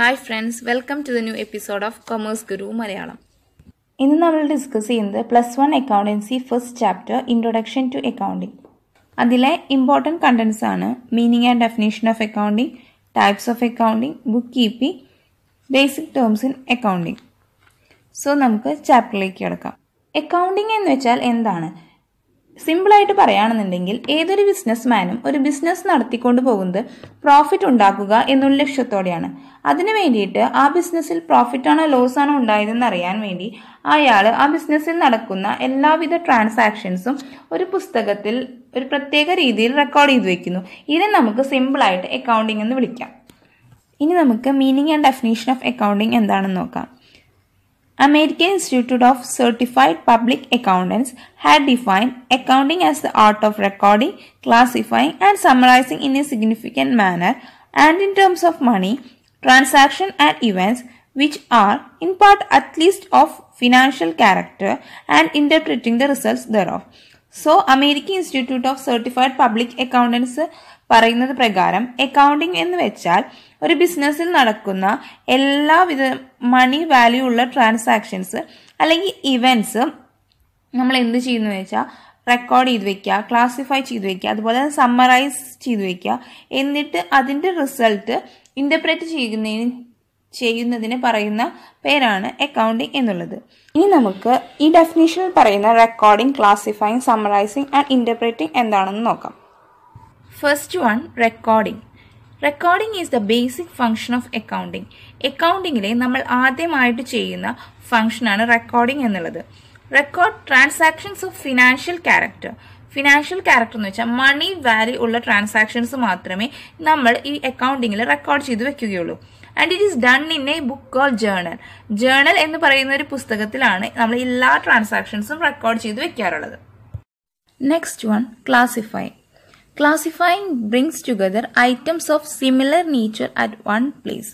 Hi friends welcome to the new episode of commerce Guru Malayalam ഇന്ന് നമ്മൾ discuss ചെയ്യുന്നത് plus one accountancy first chapter introduction to accounting അതിലെ important contents ആണ് meaning and definition of accounting types of accounting book keeping basic terms in accounting so നമുക്ക് ചാപ്റ്ററിലേക്ക് കിടക്കാം accounting എന്ന് വെച്ചാൽ എന്താണ് സിമ്പിളായിട്ട് പറയുകയാണെന്നുണ്ടെങ്കിൽ ഏതൊരു ബിസിനസ്മാനും ഒരു ബിസിനസ് നടത്തിക്കൊണ്ട് പോകുന്നത് പ്രോഫിറ്റ് ഉണ്ടാക്കുക എന്നുള്ള ലക്ഷ്യത്തോടെയാണ് അതിനു വേണ്ടിയിട്ട് ആ ബിസിനസ്സിൽ പ്രോഫിറ്റാണോ ലോസാണോ ഉണ്ടായതെന്ന് അറിയാൻ വേണ്ടി അയാൾ ആ ബിസിനസ്സിൽ നടക്കുന്ന എല്ലാവിധ ട്രാൻസാക്ഷൻസും ഒരു പുസ്തകത്തിൽ ഒരു പ്രത്യേക രീതിയിൽ റെക്കോർഡ് ചെയ്ത് വെക്കുന്നു ഇതിനെ നമുക്ക് സിമ്പിളായിട്ട് അക്കൗണ്ടിംഗ് എന്ന് വിളിക്കാം ഇനി നമുക്ക് meaning and definition of accounting എന്താണെന്ന് നോക്കാം American Institute of Certified Public Accountants had defined accounting as the art of recording, classifying and summarizing in a significant manner and in terms of money, transaction and events which are in part at least of financial character and interpreting the results thereof. So, American Institute of Certified Public Accountants പറയുന്നത് പ്രകാരം accounting എന്ന് വെച്ചാൽ ഒരു ബിസിനസ്സിൽ നടക്കുന്ന എല്ലാവിധ money value ഉള്ള transactions അല്ലെങ്കിൽ ഇവൻസ് നമ്മൾ എന്ത് ചെയ്യുന്നു വെച്ചാൽ റെക്കോർഡ് ചെയ്ത് വെക്കുക ക്ലാസിഫൈ ചെയ്ത് വെക്കുക അതുപോലെ സമ്മറൈസ് ചെയ്ത് വെക്കുക എന്നിട്ട് അതിൻ്റെ റിസൾട്ട് ഇൻ്റർപ്രറ്റ് ചെയ്യുന്നതിന് ചെയ്യുന്നതിന് പറയുന്ന പേരാണ് അക്കൗണ്ടിങ് എന്നുള്ളത് ഇനി നമുക്ക് ഈ ഡെഫിനേഷനിൽ പറയുന്ന recording classifying summarizing and interpreting എന്താണെന്ന് നോക്കാം first one recording recording is the basic function of accounting അക്കൗണ്ടിങ്ങിലെ നമ്മൾ ആദ്യമായിട്ട് ചെയ്യുന്ന ഫംഗ്ഷനാണ് റെക്കോർഡിംഗ് എന്നുള്ളത് record transactions of financial character financial character എന്ന് വെച്ചാൽ മണി വാല്യൂ ഉള്ള ട്രാൻസാക്ഷൻസ് മാത്രമേ നമ്മൾ ഈ അക്കൗണ്ടിങ്ങിൽ റെക്കോർഡ് ചെയ്ത് വെക്കുകയുള്ളൂ and it is done in a book or journal journal എന്ന് പറയുന്ന ഒരു പുസ്തകത്തിലാണ് നമ്മൾ എല്ലാ ട്രാൻസാക്ഷൻസും റെക്കോർഡ് ചെയ്ത് വെക്കാറുള്ളത് next one classify Classifying brings together items of similar nature at one place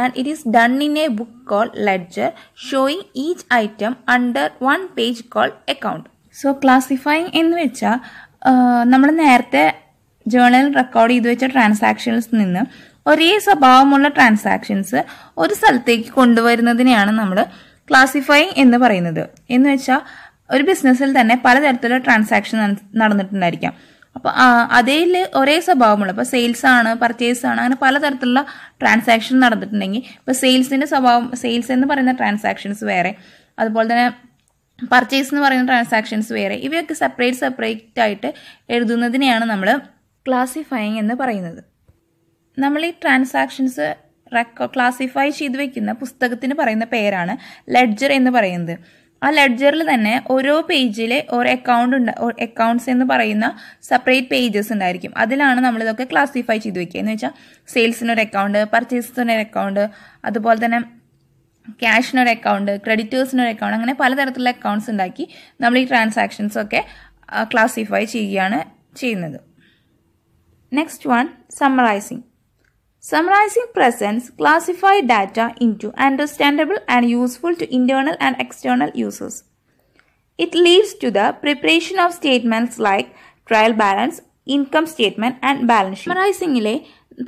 and it is done in a book called ledger showing each item under one page called account. So classifying എന്ന് വെച്ചാൽ നമ്മൾ നേരത്തെ ജേണലിൽ record ചെയ്തു വെച്ച transactions നിന്ന് ഒരേ സ്വഭാവമുള്ള transactions ഒരു സ്ഥലത്തേക്ക് കൊണ്ടുവരുന്നതിനെയാണ് നമ്മൾ ക്ലാസിഫൈങ് എന്ന് പറയുന്നത് എന്ന് വെച്ചാൽ ഒരു ബിസിനസ്സിൽ തന്നെ പലതരത്തിലുള്ള ട്രാൻസാക്ഷൻ നടന്നിട്ടുണ്ടായിരിക്കാം അപ്പോൾ അതേ ഒരേ സ്വഭാവമുള്ള ഇപ്പോൾ സെയിൽസ് ആണ് പർച്ചേസ് ആണ് അങ്ങനെ പലതരത്തിലുള്ള ട്രാൻസാക്ഷൻ നടന്നിട്ടുണ്ടെങ്കിൽ ഇപ്പോൾ സെയിൽസിൻ്റെ സ്വഭാവം സെയിൽസ് എന്ന് പറയുന്ന ട്രാൻസാക്ഷൻസ് വേറെ അതുപോലെ തന്നെ പർച്ചേസ് എന്ന് പറയുന്ന ട്രാൻസാക്ഷൻസ് വേറെ ഇവയൊക്കെ സെപ്പറേറ്റ് സെപ്പറേറ്റ് ആയിട്ട് എഴുതുന്നതിനെയാണ് നമ്മൾ ക്ലാസിഫൈങ് എന്ന് പറയുന്നത് നമ്മൾ ഈ ട്രാൻസാക്ഷൻസ് റെക്കോ ക്ലാസിഫൈ ചെയ്ത് വെക്കുന്ന പുസ്തകത്തിന് പറയുന്ന പേരാണ് ലെഡ്ജർ എന്ന് പറയുന്നത് ആ ലെഡ്ജറിൽ തന്നെ ഓരോ പേജിലെ ഓരോ അക്കൗണ്ട് ഉണ്ട് അക്കൗണ്ട്സ് എന്ന് പറയുന്ന സെപ്പറേറ്റ് പേജസ് ഉണ്ടായിരിക്കും അതിലാണ് നമ്മൾ ഇതൊക്കെ ക്ലാസിഫൈ ചെയ്ത് വെക്കുക എന്ന് വെച്ചാൽ സെയിൽസിനൊരു അക്കൗണ്ട് ഒരു അക്കൗണ്ട് അതുപോലെ തന്നെ ക്യാഷിനൊരു അക്കൗണ്ട് ക്രെഡിറ്റേഴ്സിനൊരു അക്കൗണ്ട് അങ്ങനെ പലതരത്തിലുള്ള അക്കൗണ്ട്സ് ഉണ്ടാക്കി നമ്മൾ ഈ ട്രാൻസാക്ഷൻസ് ഒക്കെ ക്ലാസിഫൈ ചെയ്യുകയാണ് ചെയ്യുന്നത് next one summarizing Summarizing presents classify data into understandable and useful to internal and external users. It leads to the preparation of statements like trial balance, income statement and balance മെമ്മറൈസിംഗിലെ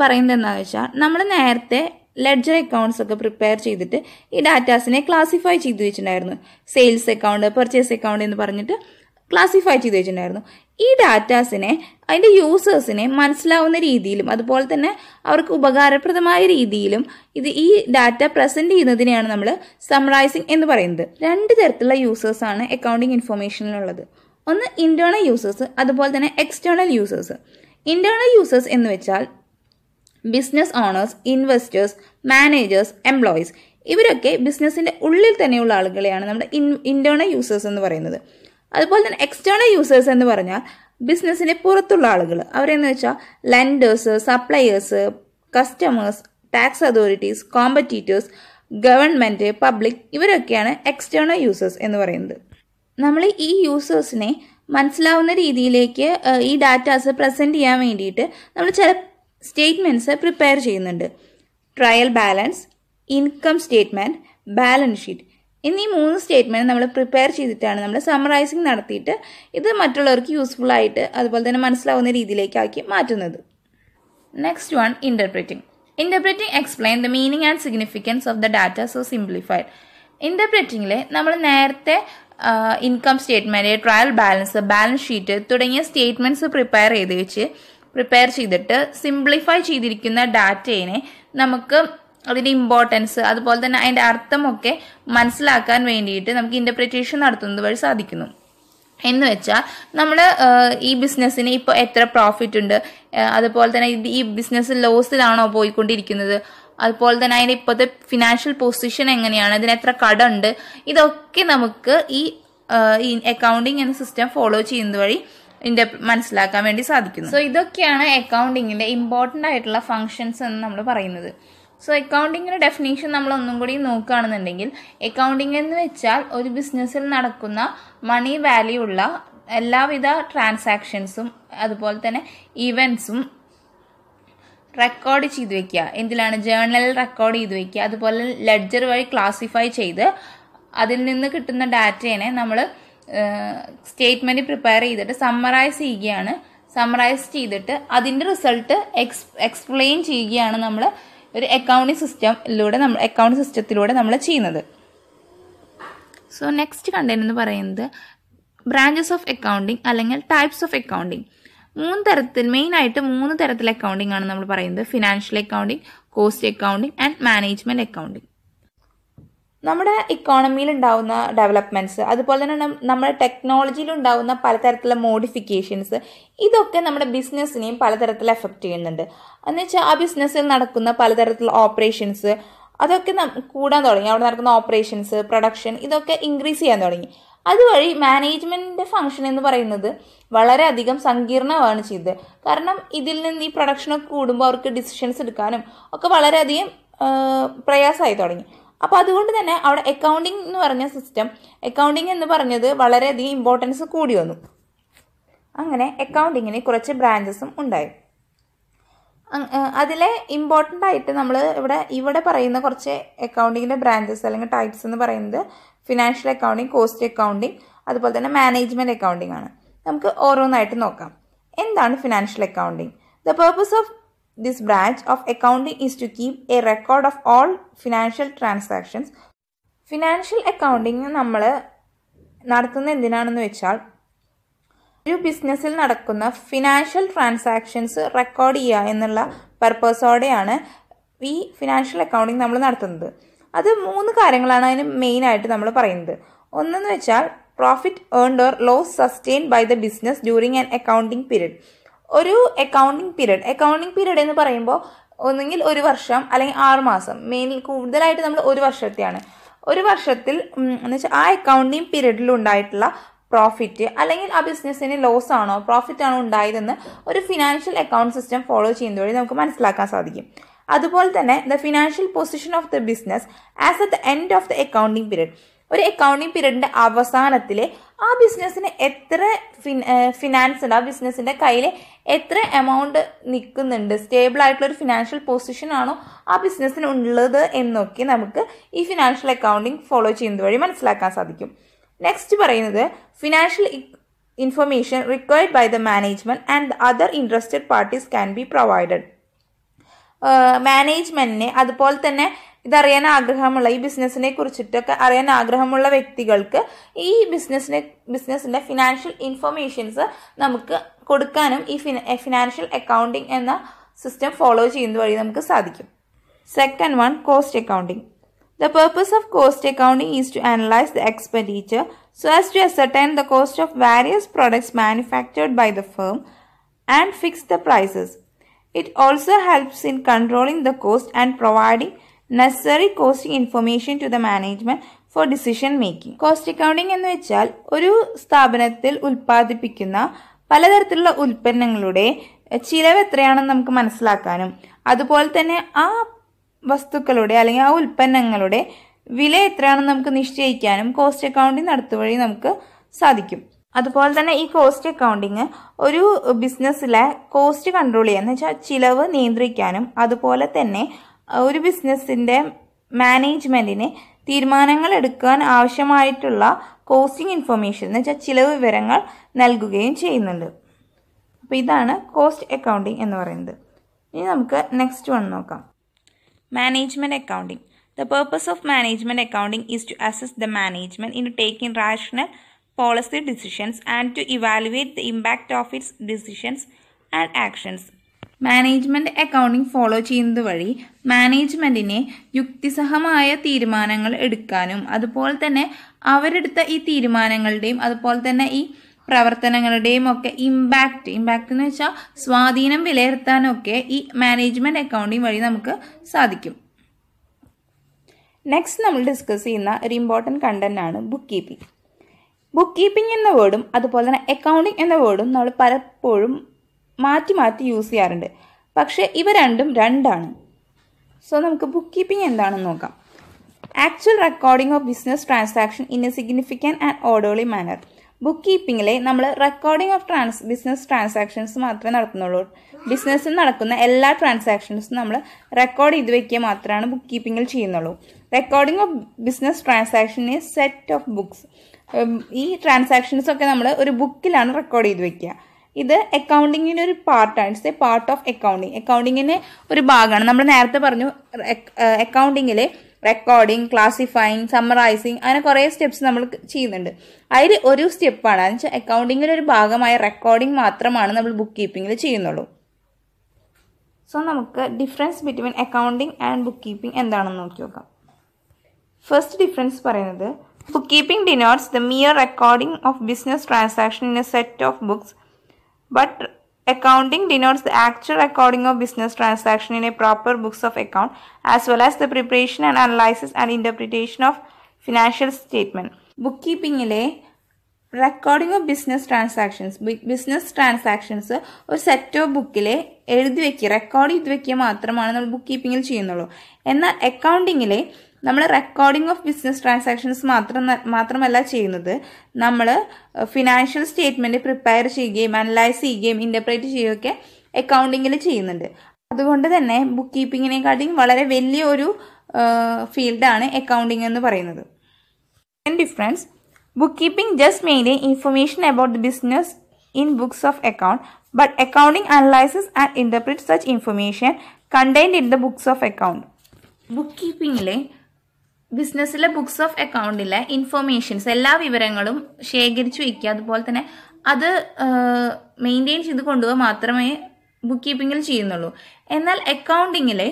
പറയുന്നത് എന്താണെന്ന് വെച്ചാൽ നമ്മൾ നേരത്തെ ledger accounts ഒക്കെ prepare ചെയ്തിട്ട് ഈ ഡാറ്റാസിനെ classify ചെയ്ത് വെച്ചിട്ടുണ്ടായിരുന്നു സെയിൽസ് അക്കൗണ്ട് പർച്ചേസ് അക്കൗണ്ട് എന്ന് പറഞ്ഞിട്ട് ക്ലാസിഫൈ ചെയ്ത് വെച്ചിട്ടുണ്ടായിരുന്നു ഈ ഡാറ്റാസിനെ അതിൻ്റെ യൂസേഴ്സിനെ മനസ്സിലാവുന്ന രീതിയിലും അതുപോലെ തന്നെ അവർക്ക് ഉപകാരപ്രദമായ രീതിയിലും ഇത് ഈ ഡാറ്റ പ്രസൻറ്റ് ചെയ്യുന്നതിനെയാണ് നമ്മൾ സമറൈസിങ് എന്ന് പറയുന്നത് രണ്ട് തരത്തിലുള്ള യൂസേഴ്സാണ് അക്കൗണ്ടിങ് ഇൻഫോർമേഷനിലുള്ളത് ഒന്ന് ഇന്റേണൽ യൂസേഴ്സ് അതുപോലെ തന്നെ എക്സ്റ്റേണൽ യൂസേഴ്സ് ഇന്റേണൽ യൂസേഴ്സ് എന്ന് വെച്ചാൽ business owners investors managers employees ഇവരൊക്കെ ബിസിനസ്സിൻ്റെ ഉള്ളിൽ തന്നെയുള്ള ആളുകളെയാണ് നമ്മുടെ ഇൻ ഇൻറ്റേർണൽ യൂസേഴ്സ് എന്ന് പറയുന്നത് അതുപോലെ തന്നെ എക്സ്റ്റേണൽ യൂസേഴ്സ് എന്ന് പറഞ്ഞാൽ ബിസിനസ്സിന് പുറത്തുള്ള ആളുകൾ അവരെന്ന് വെച്ചാൽ lenders suppliers customers tax authorities competitors government public ഇവരൊക്കെയാണ് എക്സ്റ്റേണൽ യൂസേഴ്സ് എന്ന് പറയുന്നത് നമ്മൾ ഈ യൂസേഴ്സിനെ മനസ്സിലാവുന്ന രീതിയിലേക്ക് ഈ ഡാറ്റാസ് പ്രസൻറ്റ് ചെയ്യാൻ വേണ്ടിയിട്ട് നമ്മൾ ചില സ്റ്റേറ്റ്മെൻറ്റ്സ് പ്രിപ്പയർ ചെയ്യുന്നുണ്ട് trial balance income statement balance sheet എന്നീ മൂന്ന് സ്റ്റേറ്റ്മെൻറ്റ് നമ്മൾ പ്രിപ്പയർ ചെയ്തിട്ടാണ് നമ്മൾ സമറൈസിങ് നടത്തിയിട്ട് ഇത് മറ്റുള്ളവർക്ക് യൂസ്ഫുൾ ആയിട്ട് അതുപോലെ തന്നെ മനസ്സിലാവുന്ന രീതിയിലേക്കാക്കി മാറ്റുന്നത് next one interpreting interpreting explain the meaning and significance of the data so simplified ഇൻ്റർപ്രറ്റിങ്ങിൽ നമ്മൾ നേരത്തെ income statement trial balance balance sheet തുടങ്ങിയ സ്റ്റേറ്റ്മെൻറ്റ്സ് പ്രിപ്പയർ ചെയ്ത് വെച്ച് പ്രിപ്പയർ ചെയ്തിട്ട് സിംപ്ലിഫൈ ചെയ്തിരിക്കുന്ന ഡാറ്റയെ നമുക്ക് അതിൻ്റെ ഇമ്പോർട്ടൻസ് അതുപോലെ തന്നെ അതിൻ്റെ അർത്ഥമൊക്കെ മനസ്സിലാക്കാൻ വേണ്ടിയിട്ട് നമുക്ക് ഇൻ്റർപ്രിറ്റേഷൻ നടത്തുന്നത് വഴി സാധിക്കുന്നു എന്ന് വെച്ചാൽ നമ്മൾ ഈ ബിസിനസ്സിന് ഇപ്പോൾ എത്ര പ്രോഫിറ്റ് ഉണ്ട് അതുപോലെ തന്നെ ഈ ബിസിനസ് ലോസിലാണോ പോയിക്കൊണ്ടിരിക്കുന്നത് അതുപോലെ തന്നെ അതിൻ്റെ ഇപ്പോഴത്തെ ഫിനാൻഷ്യൽ പൊസിഷൻ എങ്ങനെയാണ് അതിന് എത്ര കട ഉണ്ട് ഇതൊക്കെ നമുക്ക് ഈ അക്കൗണ്ടിങ് എന്ന സിസ്റ്റം ഫോളോ ചെയ്യുന്നത് വഴി ഇതിൻ്റെ മനസ്സിലാക്കാൻ വേണ്ടി സാധിക്കുന്നു സോ ഇതൊക്കെയാണ് അക്കൗണ്ടിങ്ങിൻ്റെ ഇമ്പോർട്ടൻ്റ് ആയിട്ടുള്ള ഫങ്ഷൻസ് എന്ന് നമ്മൾ പറയുന്നത് സോ അക്കൗണ്ടിങ്ങിൻ്റെ ഡെഫിനേഷൻ നമ്മൾ ഒന്നും കൂടി നോക്കുകയാണെന്നുണ്ടെങ്കിൽ അക്കൗണ്ടിങ് എന്ന് വെച്ചാൽ ഒരു ബിസിനസ്സിൽ നടക്കുന്ന മണി വാല്യൂ ഉള്ള എല്ലാവിധ ട്രാൻസാക്ഷൻസും അതുപോലെ തന്നെ ഇവൻസും റെക്കോർഡ് ചെയ്ത് വെക്കുക എന്തിലാണ് ജേർണലിൽ റെക്കോർഡ് ചെയ്ത് വെക്കുക അതുപോലെ ലെഡ്ജർ വഴി ക്ലാസിഫൈ ചെയ്ത് അതിൽ നിന്ന് കിട്ടുന്ന ഡാറ്റേനെ നമ്മൾ സ്റ്റേറ്റ്മെൻറ്റ് പ്രിപ്പയർ ചെയ്തിട്ട് സമ്മറൈസ് ചെയ്യുകയാണ് സമ്മറൈസ് ചെയ്തിട്ട് അതിൻ്റെ റിസൾട്ട് എക്സ് എക്സ്പ്ലെയിൻ ചെയ്യുകയാണ് നമ്മൾ ഒരു അക്കൗണ്ടിങ് സിസ്റ്റത്തിലൂടെ നമ്മൾ അക്കൗണ്ട് സിസ്റ്റത്തിലൂടെ നമ്മൾ ചെയ്യുന്നത് സോ നെക്സ്റ്റ് എന്ന് പറയുന്നത് ബ്രാഞ്ചസ് ഓഫ് അക്കൗണ്ടിങ് അല്ലെങ്കിൽ ടൈപ്സ് ഓഫ് അക്കൗണ്ടിങ് മൂന്ന് തരത്തിൽ മെയിനായിട്ട് മൂന്ന് തരത്തിലെ അക്കൗണ്ടിങ് ആണ് നമ്മൾ പറയുന്നത് financial accounting cost accounting and management accounting നമ്മുടെ ഇക്കോണമിയിൽ ഉണ്ടാവുന്ന ഡെവലപ്മെൻറ്റ്സ് അതുപോലെ തന്നെ നമ്മുടെ ടെക്നോളജിയിൽ ഉണ്ടാവുന്ന പലതരത്തിലുള്ള മോഡിഫിക്കേഷൻസ് ഇതൊക്കെ നമ്മുടെ ബിസിനസ്സിനെയും പലതരത്തിൽ എഫക്റ്റ് ചെയ്യുന്നുണ്ട് എന്ന് വെച്ചാൽ ആ ബിസിനസ്സിൽ നടക്കുന്ന പലതരത്തിലുള്ള ഓപ്പറേഷൻസ് അതൊക്കെ കൂടാൻ തുടങ്ങി അവിടെ നടക്കുന്ന ഓപ്പറേഷൻസ് പ്രൊഡക്ഷൻ ഇതൊക്കെ ഇൻക്രീസ് ചെയ്യാൻ തുടങ്ങി അതുവഴി മാനേജ്മെൻറ്റിൻ്റെ ഫംഗ്ഷൻ എന്ന് പറയുന്നത് വളരെയധികം സങ്കീർണമാണ് ചെയ്തത് കാരണം ഇതിൽ നിന്ന് ഈ പ്രൊഡക്ഷനൊക്കെ കൂടുമ്പോൾ അവർക്ക് ഡിസിഷൻസ് എടുക്കാനും ഒക്കെ വളരെയധികം പ്രയാസമായി തുടങ്ങി അപ്പോൾ അതുകൊണ്ട് തന്നെ അവിടെ അക്കൗണ്ടിങ് എന്ന് പറഞ്ഞ സിസ്റ്റം അക്കൗണ്ടിങ് എന്ന് പറഞ്ഞത് വളരെയധികം ഇമ്പോർട്ടൻസ് കൂടി വന്നു അങ്ങനെ അക്കൗണ്ടിങ്ങിന് കുറച്ച് ബ്രാഞ്ചസും ഉണ്ടായി അതിലെ ഇമ്പോർട്ടൻ്റ് ആയിട്ട് നമ്മൾ ഇവിടെ ഇവിടെ പറയുന്ന കുറച്ച് അക്കൗണ്ടിങ്ങിൻ്റെ ബ്രാഞ്ചസ് അല്ലെങ്കിൽ ടൈപ്സ് എന്ന് പറയുന്നത് ഫിനാൻഷ്യൽ അക്കൗണ്ടിങ് കോസ്റ്റ് അക്കൗണ്ടിങ് അതുപോലെ തന്നെ മാനേജ്മെൻറ്റ് അക്കൗണ്ടിങ് ആണ് നമുക്ക് ഓരോന്നായിട്ട് നോക്കാം എന്താണ് financial accounting the purpose of This branch of accounting is to keep a record of all financial transactions. Financial accounting നമ്മൾ നടത്തുന്ന എന്തിനാണെന്ന് വെച്ചാൽ ഒരു ബിസിനസ്സിൽ നടക്കുന്ന ഫിനാൻഷ്യൽ ട്രാൻസാക്ഷൻസ് റെക്കോർഡ് ചെയ്യുക എന്നുള്ള പർപ്പസോടെയാണ് ഈ ഫിനാൻഷ്യൽ അക്കൗണ്ടിങ് നമ്മൾ നടത്തുന്നത് അത് മൂന്ന് കാര്യങ്ങളാണ് അതിന് മെയിനായിട്ട് നമ്മൾ പറയുന്നത് ഒന്നെന്ന് വെച്ചാൽ profit earned or loss sustain by the business during an accounting period ഒരു അക്കൗണ്ടിങ് പീരീഡ് അക്കൗണ്ടിങ് പീരീഡ് എന്ന് പറയുമ്പോൾ ഒന്നുകിൽ ഒരു വർഷം അല്ലെങ്കിൽ ആറ് മാസം മെയിൻ കൂടുതലായിട്ട് നമ്മൾ ഒരു വർഷത്തെയാണ് ഒരു വർഷത്തിൽ എന്ന് വെച്ചാൽ ആ അക്കൗണ്ടിങ് പീരീഡിൽ ഉണ്ടായിട്ടുള്ള പ്രോഫിറ്റ് അല്ലെങ്കിൽ ആ ബിസിനസ്സിന് ലോസ് ആണോ പ്രോഫിറ്റ് ആണോ ഉണ്ടായതെന്ന് ഒരു ഫിനാൻഷ്യൽ അക്കൗണ്ട് സിസ്റ്റം ഫോളോ ചെയ്യുന്നത് വഴി നമുക്ക് മനസ്സിലാക്കാൻ സാധിക്കും അതുപോലെ തന്നെ the financial position of the business as at the end of the accounting period ഒരു അക്കൗണ്ടിങ് പീരീഡിൻ്റെ അവസാനത്തിൽ ആ ബിസിനസ്സിന് എത്ര ഫിനാൻസ് ഉണ്ട് ആ ബിസിനസ്സിൻ്റെ കയ്യിൽ എത്ര എമൗണ്ട് നിൽക്കുന്നുണ്ട് സ്റ്റേബിൾ ആയിട്ടുള്ള ഒരു ഫിനാൻഷ്യൽ പൊസിഷൻ ആണോ ആ ബിസിനസ്സിന് ഉള്ളത് എന്നൊക്കെ നമുക്ക് ഈ ഫിനാൻഷ്യൽ അക്കൗണ്ടിങ് ഫോളോ ചെയ്യുന്നത് വഴി മനസ്സിലാക്കാൻ സാധിക്കും നെക്സ്റ്റ് പറയുന്നത് financial information required by the management and other interested parties can be provided മാനേജ്മെൻറ്റിനെ അതുപോലെ തന്നെ ഇതറിയാൻ ആഗ്രഹമുള്ള ഈ ബിസിനസ്സിനെ കുറിച്ചിട്ടൊക്കെ അറിയാൻ ആഗ്രഹമുള്ള വ്യക്തികൾക്ക് ഈ ബിസിനസ്സിനെ ബിസിനസ്സിൻ്റെ ഫിനാൻഷ്യൽ ഇൻഫർമേഷൻസ് നമുക്ക് കൊടുക്കാനും ഈ ഫിനാൻഷ്യൽ അക്കൗണ്ടിംഗ് eh, എന്ന സിസ്റ്റം ഫോളോ ചെയ്യുന്നത് വഴി നമുക്ക് സാധിക്കും second one cost accounting the purpose of cost accounting is to analyse the expenditure so as to ascertain the cost of various products manufactured by the firm and fix the prices it also helps in controlling the cost and providing necessary costing information to the management for decision making cost accounting എന്ന് വെച്ചാൽ ഒരു സ്ഥാപനത്തിൽ ഉൽപ്പാദിപ്പിക്കുന്ന പലതരത്തിലുള്ള ഉൽപ്പന്നങ്ങളുടെ ചിലവ് എത്രയാണെന്ന് നമുക്ക് മനസ്സിലാക്കാനും അതുപോലെ തന്നെ ആ വസ്തുക്കളുടെ അല്ലെങ്കിൽ ആ ഉൽപ്പന്നങ്ങളുടെ വില എത്രയാണെന്ന് നമുക്ക് നിശ്ചയിക്കാനും കോസ്റ്റ് അക്കൗണ്ടിങ് നടത്തുവഴി നമുക്ക് സാധിക്കും അതുപോലെ തന്നെ ഈ കോസ്റ്റ് അക്കൗണ്ടിങ് ഒരു ബിസിനസ്സിലെ കോസ്റ്റ് കൺട്രോൾ ചെയ്യുക എന്ന് വെച്ചാൽ ചിലവ് നിയന്ത്രിക്കാനും അതുപോലെ തന്നെ ഒരു ബിസിനസ്സിൻ്റെ മാനേജ്മെൻറ്റിനെ തീരുമാനങ്ങൾ എടുക്കാൻ ആവശ്യമായിട്ടുള്ള കോസ്റ്റിംഗ് ഇൻഫർമേഷൻ എന്ന് വെച്ചാൽ ചിലവ് വിവരങ്ങൾ നൽകുകയും ചെയ്യുന്നുണ്ട് അപ്പോൾ ഇതാണ് കോസ്റ്റ് അക്കൗണ്ടിങ് എന്ന് പറയുന്നത് ഇനി നമുക്ക് നെക്സ്റ്റ് വൺ നോക്കാം management accounting the purpose of management accounting is to assess the management in in rational policy decisions and to evaluate the impact of its decisions and actions management accounting follow ചെയ്യുന്നത് വഴി മാനേജ്മെൻറ്റിനെ യുക്തിസഹമായ തീരുമാനങ്ങൾ എടുക്കാനും അതുപോലെ തന്നെ അവരെടുത്ത ഈ തീരുമാനങ്ങളുടെയും അതുപോലെ തന്നെ ഈ പ്രവർത്തനങ്ങളുടെയും ഒക്കെ ഇമ്പാക്റ്റ് ഇമ്പാക്റ്റ് എന്ന് വെച്ചാൽ സ്വാധീനം വിലയിരുത്താനൊക്കെ ഈ മാനേജ്മെൻറ്റ് അക്കൗണ്ടിങ് വഴി നമുക്ക് സാധിക്കും നെക്സ്റ്റ് നമ്മൾ ഡിസ്കസ് ചെയ്യുന്ന ഒരു ഇമ്പോർട്ടൻറ്റ് കണ്ടന്റ് ആണ് ബുക്ക് കീപ്പിംഗ് ബുക്ക് കീപ്പിംഗ് എന്ന വേർഡും അതുപോലെ തന്നെ അക്കൗണ്ടിങ് എന്ന വേർഡും നമ്മൾ പലപ്പോഴും മാറ്റി മാറ്റി യൂസ് ചെയ്യാറുണ്ട് പക്ഷേ ഇവ രണ്ടും രണ്ടാണ് സോ നമുക്ക് ബുക്ക് കീപ്പിംഗ് എന്താണെന്ന് നോക്കാം actual recording of business transaction in a significant and orderly manner book കീപ്പിങ്ങിലെ നമ്മൾ recording of trans business transactions മാത്രമേ നടത്തുന്നുള്ളൂ ബിസിനസ്സിൽ നടക്കുന്ന എല്ലാ ട്രാൻസാക്ഷൻസും നമ്മൾ റെക്കോർഡ് ചെയ്ത് വെക്കുക മാത്രമാണ് ബുക്ക് കീപ്പിങ്ങിൽ ചെയ്യുന്നുള്ളൂ recording of business transaction set of books ഈ ട്രാൻസാക്ഷൻസ് ഒക്കെ നമ്മൾ ഒരു ബുക്കിലാണ് റെക്കോർഡ് ചെയ്ത് വെക്കുക ഇത് അക്കൗണ്ടിങ്ങിൻ്റെ ഒരു പാർട്ടാണ് it's a part of accounting അക്കൗണ്ടിങ്ങിൻ്റെ ഒരു ഭാഗമാണ് നമ്മൾ നേരത്തെ പറഞ്ഞു അക്കൗണ്ടിങ്ങിൽ റെക്കോർഡിങ് ക്ലാസിഫൈങ് സമ്മറൈസിങ് അങ്ങനെ കുറേ സ്റ്റെപ്സ് നമ്മൾ ചെയ്യുന്നുണ്ട് അതിൽ ഒരു സ്റ്റെപ്പാണ് അതെന്ന് വെച്ചാൽ അക്കൗണ്ടിങ്ങിൻ്റെ ഒരു ഭാഗമായ റെക്കോർഡിംഗ് മാത്രമാണ് നമ്മൾ ബുക്ക് കീപ്പിങ്ങിൽ ചെയ്യുന്നുള്ളൂ സോ നമുക്ക് difference between accounting and book keeping എന്താണെന്ന് നോക്കി നോക്കാം ഫസ്റ്റ് ഡിഫറൻസ് പറയുന്നത് book keeping denotes the mere recording of business transaction in a set of books but accounting denotes the actual according of business transaction in a proper books of account as well as the preparation and analysis and interpretation of financial statement book കീപ്പിംഗിലെ recording of business transactions business transactions ഒരു set of ബുക്കിൽ എഴുതി വെക്കുക record ചെയ്ത് വെക്കുക മാത്രമാണ് നമ്മൾ book കീപ്പിങ്ങിൽ ചെയ്യുന്നുള്ളൂ എന്നാൽ അക്കൗണ്ടിങ്ങിലെ നമ്മൾ റെക്കോർഡിംഗ് ഓഫ് ബിസിനസ് ട്രാൻസാക്ഷൻസ് മാത്രം മാത്രമല്ല ചെയ്യുന്നത് നമ്മൾ ഫിനാൻഷ്യൽ സ്റ്റേറ്റ്മെൻറ്റ് പ്രിപ്പയർ ചെയ്യുകയും അനലൈസ് ചെയ്യുകയും ഇൻ്റർപ്രേറ്റ് ചെയ്യുകയൊക്കെ അക്കൗണ്ടിങ്ങിൽ ചെയ്യുന്നുണ്ട് അതുകൊണ്ട് തന്നെ ബുക്ക് കീപ്പിങ്ങിനെക്കാട്ടിയും വളരെ വലിയ ഒരു ഫീൽഡാണ് അക്കൗണ്ടിങ് എന്ന് പറയുന്നത് difference book keeping just maintain information about the business in books of account but accounting analysis and interpret such information contained in the books of account book കീപ്പിങ്ങിലെ ബിസിനസ്സിലെ ബുക്സ് ഓഫ് അക്കൗണ്ടിലെ informations എല്ലാ വിവരങ്ങളും ശേഖരിച്ചു വയ്ക്കുക അതുപോലെ തന്നെ അത് മെയിൻറ്റെയിൻ ചെയ്ത് കൊണ്ടുപോകാൻ മാത്രമേ ബുക്ക് കീപ്പിങ്ങിൽ ചെയ്യുന്നുള്ളൂ എന്നാൽ അക്കൗണ്ടിങ്ങിലെ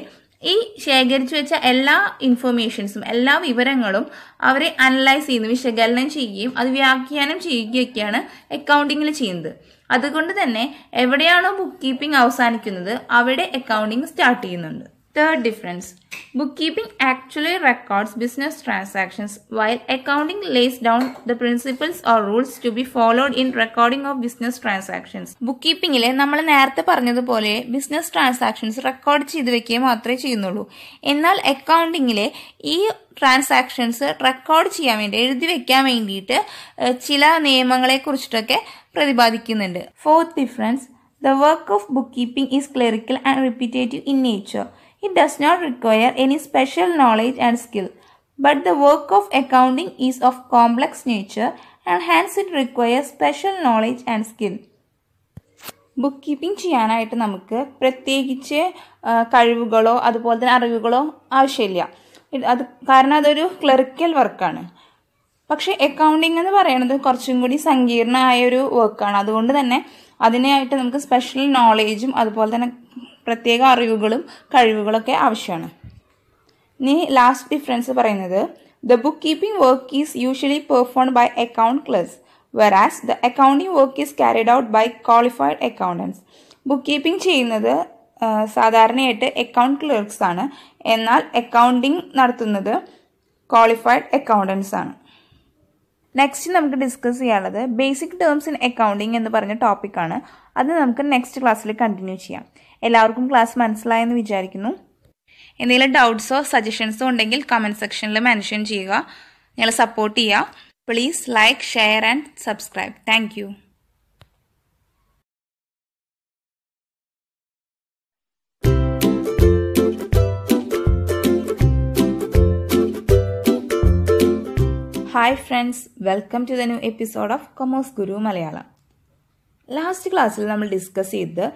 ഈ ശേഖരിച്ചു വെച്ച എല്ലാ ഇൻഫർമേഷൻസും എല്ലാ വിവരങ്ങളും അവരെ അനലൈസ് ചെയ്യുന്ന വിശകലനം ചെയ്യുകയും അത് വ്യാഖ്യാനം ചെയ്യുകയൊക്കെയാണ് അക്കൗണ്ടിങ്ങിൽ ചെയ്യുന്നത് അതുകൊണ്ട് തന്നെ എവിടെയാണോ ബുക്ക് കീപ്പിംഗ് അവസാനിക്കുന്നത് അവിടെ അക്കൗണ്ടിങ് സ്റ്റാർട്ട് ചെയ്യുന്നുണ്ട് Third difference Bookkeeping actually records business transactions, while accounting lays down the principles or rules to be followed in recording of business transactions. Book നമ്മൾ നേരത്തെ പറഞ്ഞതുപോലെ ബിസിനസ് ട്രാൻസാക്ഷൻസ് റെക്കോർഡ് ചെയ്ത് വെക്കുകയും മാത്രമേ ചെയ്യുന്നുള്ളൂ എന്നാൽ അക്കൗണ്ടിങ്ങിലെ ഈ ട്രാൻസാക്ഷൻസ് റെക്കോർഡ് ചെയ്യാൻ വേണ്ടി എഴുതി വെക്കാൻ വേണ്ടിയിട്ട് ചില നിയമങ്ങളെ കുറിച്ചിട്ടൊക്കെ പ്രതിപാദിക്കുന്നുണ്ട് fourth difference the work of book keeping is clerical and repetitive in nature It does not require any special knowledge and skill. But the work of accounting is of complex nature and hence it requires special knowledge and skill. Book keeping ചെയ്യാനായിട്ട് നമുക്ക് പ്രത്യേകിച്ച് കഴിവുകളോ അതുപോലെ തന്നെ അറിവുകളോ ആവശ്യമില്ല അത് കാരണം അതൊരു clerical വർക്കാണ് പക്ഷേ അക്കൗണ്ടിങ് എന്ന് പറയുന്നത് കുറച്ചും കൂടി സങ്കീർണമായ ഒരു വർക്കാണ് അതുകൊണ്ട് തന്നെ അതിനായിട്ട് നമുക്ക് സ്പെഷ്യൽ നോളേജും അതുപോലെ തന്നെ പ്രത്യേക അറിവുകളും കഴിവുകളൊക്കെ ആവശ്യമാണ് ഇനി ലാസ്റ്റ് ഡിഫറൻസ് പറയുന്നത് the book keeping work is usually performed by account clerks whereas the accounting work is carried out by qualified accountants book keeping ചെയ്യുന്നത് സാധാരണയായിട്ട് അക്കൗണ്ട് ക്ലർക്സ് ആണ് എന്നാൽ അക്കൗണ്ടിംഗ് നടത്തുന്നത് ക്വാളിഫൈഡ് അക്കൗണ്ടൻസ് ആണ് നെക്സ്റ്റ് നമുക്ക് ഡിസ്കസ് ചെയ്യാനുള്ളത് basic terms in accounting എന്ന് പറഞ്ഞ ടോപ്പിക്കാണ് അത് നമുക്ക് നെക്സ്റ്റ് ക്ലാസ്സിൽ കണ്ടിന്യൂ ചെയ്യാം എല്ലാവർക്കും ക്ലാസ് മനസ്സിലായെന്ന് വിചാരിക്കുന്നു എന്തെങ്കിലും ഡൗട്ട്സോ സജഷൻസോ ഉണ്ടെങ്കിൽ കമൻറ്റ് സെക്ഷനിൽ മെൻഷൻ ചെയ്യുക ഞങ്ങളെ സപ്പോർട്ട് ചെയ്യുക please like share and subscribe thank hi friends welcome to the new episode of commerce Guru Malayalam last ക്ലാസ്സിൽ നമ്മൾ ഡിസ്കസ് ചെയ്ത്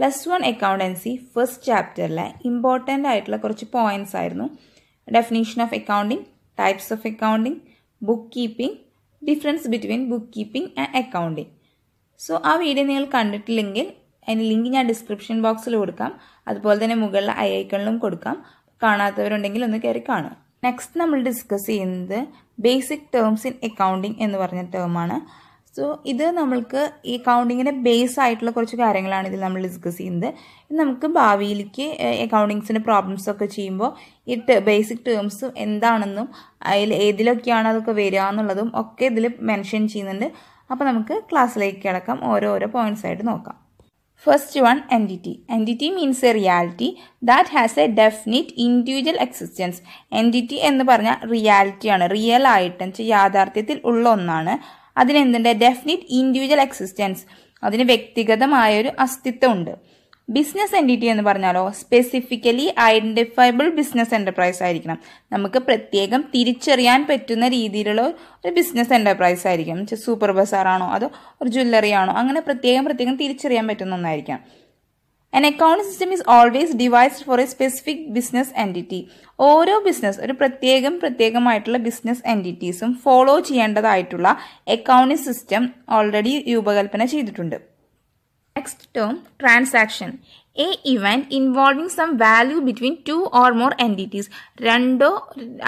പ്ലസ് വൺ അക്കൗണ്ടൻസി ഫസ്റ്റ് ചാപ്റ്ററിലെ ഇമ്പോർട്ടൻ്റ് ആയിട്ടുള്ള കുറച്ച് പോയിന്റ്സ് ആയിരുന്നു definition of accounting types of accounting book keeping difference between book keeping and accounting so ആ video നിങ്ങൾ കണ്ടിട്ടില്ലെങ്കിൽ അതിന് ലിങ്ക് ഞാൻ ഡിസ്ക്രിപ്ഷൻ ബോക്സിൽ കൊടുക്കാം അതുപോലെ തന്നെ മുകളിലെ ഐ ഐക്കണിലും കൊടുക്കാം കാണാത്തവരുണ്ടെങ്കിൽ ഒന്ന് കയറി കാണുക നെക്സ്റ്റ് നമ്മൾ ഡിസ്കസ് ചെയ്യുന്നത് ബേസിക് ടേംസ് ഇൻ അക്കൗണ്ടിങ് എന്ന് പറഞ്ഞ ടേം ആണ് സോ ഇത് നമ്മൾക്ക് ഈ അക്കൗണ്ടിങ്ങിൻ്റെ ബേസ് ആയിട്ടുള്ള കുറച്ച് കാര്യങ്ങളാണ് ഇതിൽ നമ്മൾ ഡിസ്കസ് ചെയ്യുന്നത് നമുക്ക് ഭാവിയിലേക്ക് അക്കൗണ്ടിങ്സിൻ്റെ പ്രോബ്ലംസ് ഒക്കെ ചെയ്യുമ്പോൾ ഈ ബേസിക് ടേംസ് എന്താണെന്നും അതിൽ ഏതിലൊക്കെയാണ് അതൊക്കെ വരിക എന്നുള്ളതും ഒക്കെ ഇതിൽ മെൻഷൻ ചെയ്യുന്നുണ്ട് അപ്പോൾ നമുക്ക് ക്ലാസ്സിലേക്ക് കിടക്കാം ഓരോരോ പോയിന്റ്സ് ആയിട്ട് നോക്കാം first one entity entity means a reality that has a definite individual existence entity എന്ന് പറഞ്ഞാൽ റിയാലിറ്റിയാണ് റിയൽ ആയിട്ട് യാഥാർത്ഥ്യത്തിൽ ഉള്ള ഒന്നാണ് അതിനെന്തുണ്ട് ഡെഫിനിറ്റ് ഇൻഡിവിജ്വൽ എക്സിസ്റ്റൻസ് അതിന് വ്യക്തിഗതമായ ഒരു ഉണ്ട് ബിസിനസ് എൻറ്റിറ്റി എന്ന് പറഞ്ഞാലോ സ്പെസിഫിക്കലി ഐഡന്റിഫയബിൾ ബിസിനസ് എൻ്റർപ്രൈസ് ആയിരിക്കണം നമുക്ക് പ്രത്യേകം തിരിച്ചറിയാൻ പറ്റുന്ന രീതിയിലുള്ള ഒരു ബിസിനസ് എൻ്റർപ്രൈസ് ആയിരിക്കും സൂപ്പർ ബസാറാണോ അതോ ഒരു ജ്വല്ലറി ആണോ അങ്ങനെ പ്രത്യേകം പ്രത്യേകം തിരിച്ചറിയാൻ പറ്റുന്ന ഒന്നായിരിക്കണം An accounting system is always devised for a specific business entity. ഓരോ ബിസിനസ് ഒരു പ്രത്യേകം പ്രത്യേകമായിട്ടുള്ള ബിസിനസ് എൻറ്റിറ്റീസും ഫോളോ ചെയ്യേണ്ടതായിട്ടുള്ള അക്കൗണ്ടിംഗ് സിസ്റ്റം ഓൾറെഡി രൂപകൽപ്പന ചെയ്തിട്ടുണ്ട് next term transaction a event involving some value between two or more entities രണ്ടോ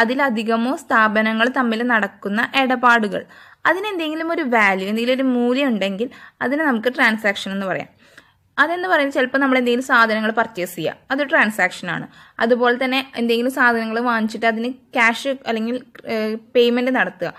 അതിലധികമോ സ്ഥാപനങ്ങൾ തമ്മിൽ നടക്കുന്ന ഇടപാടുകൾ അതിനെന്തെങ്കിലും ഒരു വാല്യൂ എന്തെങ്കിലും ഒരു മൂല്യം ഉണ്ടെങ്കിൽ അതിനെ നമുക്ക് ട്രാൻസാക്ഷൻ എന്ന് പറയാം അതെന്ന് പറയുന്നത് ചിലപ്പോൾ നമ്മൾ എന്തെങ്കിലും സാധനങ്ങൾ പർച്ചേസ് ചെയ്യുക അത് ട്രാൻസാക്ഷനാണ് അതുപോലെ തന്നെ എന്തെങ്കിലും സാധനങ്ങൾ വാങ്ങിച്ചിട്ട് അതിന് ക്യാഷ് അല്ലെങ്കിൽ പേയ്മെൻറ്റ് നടത്തുക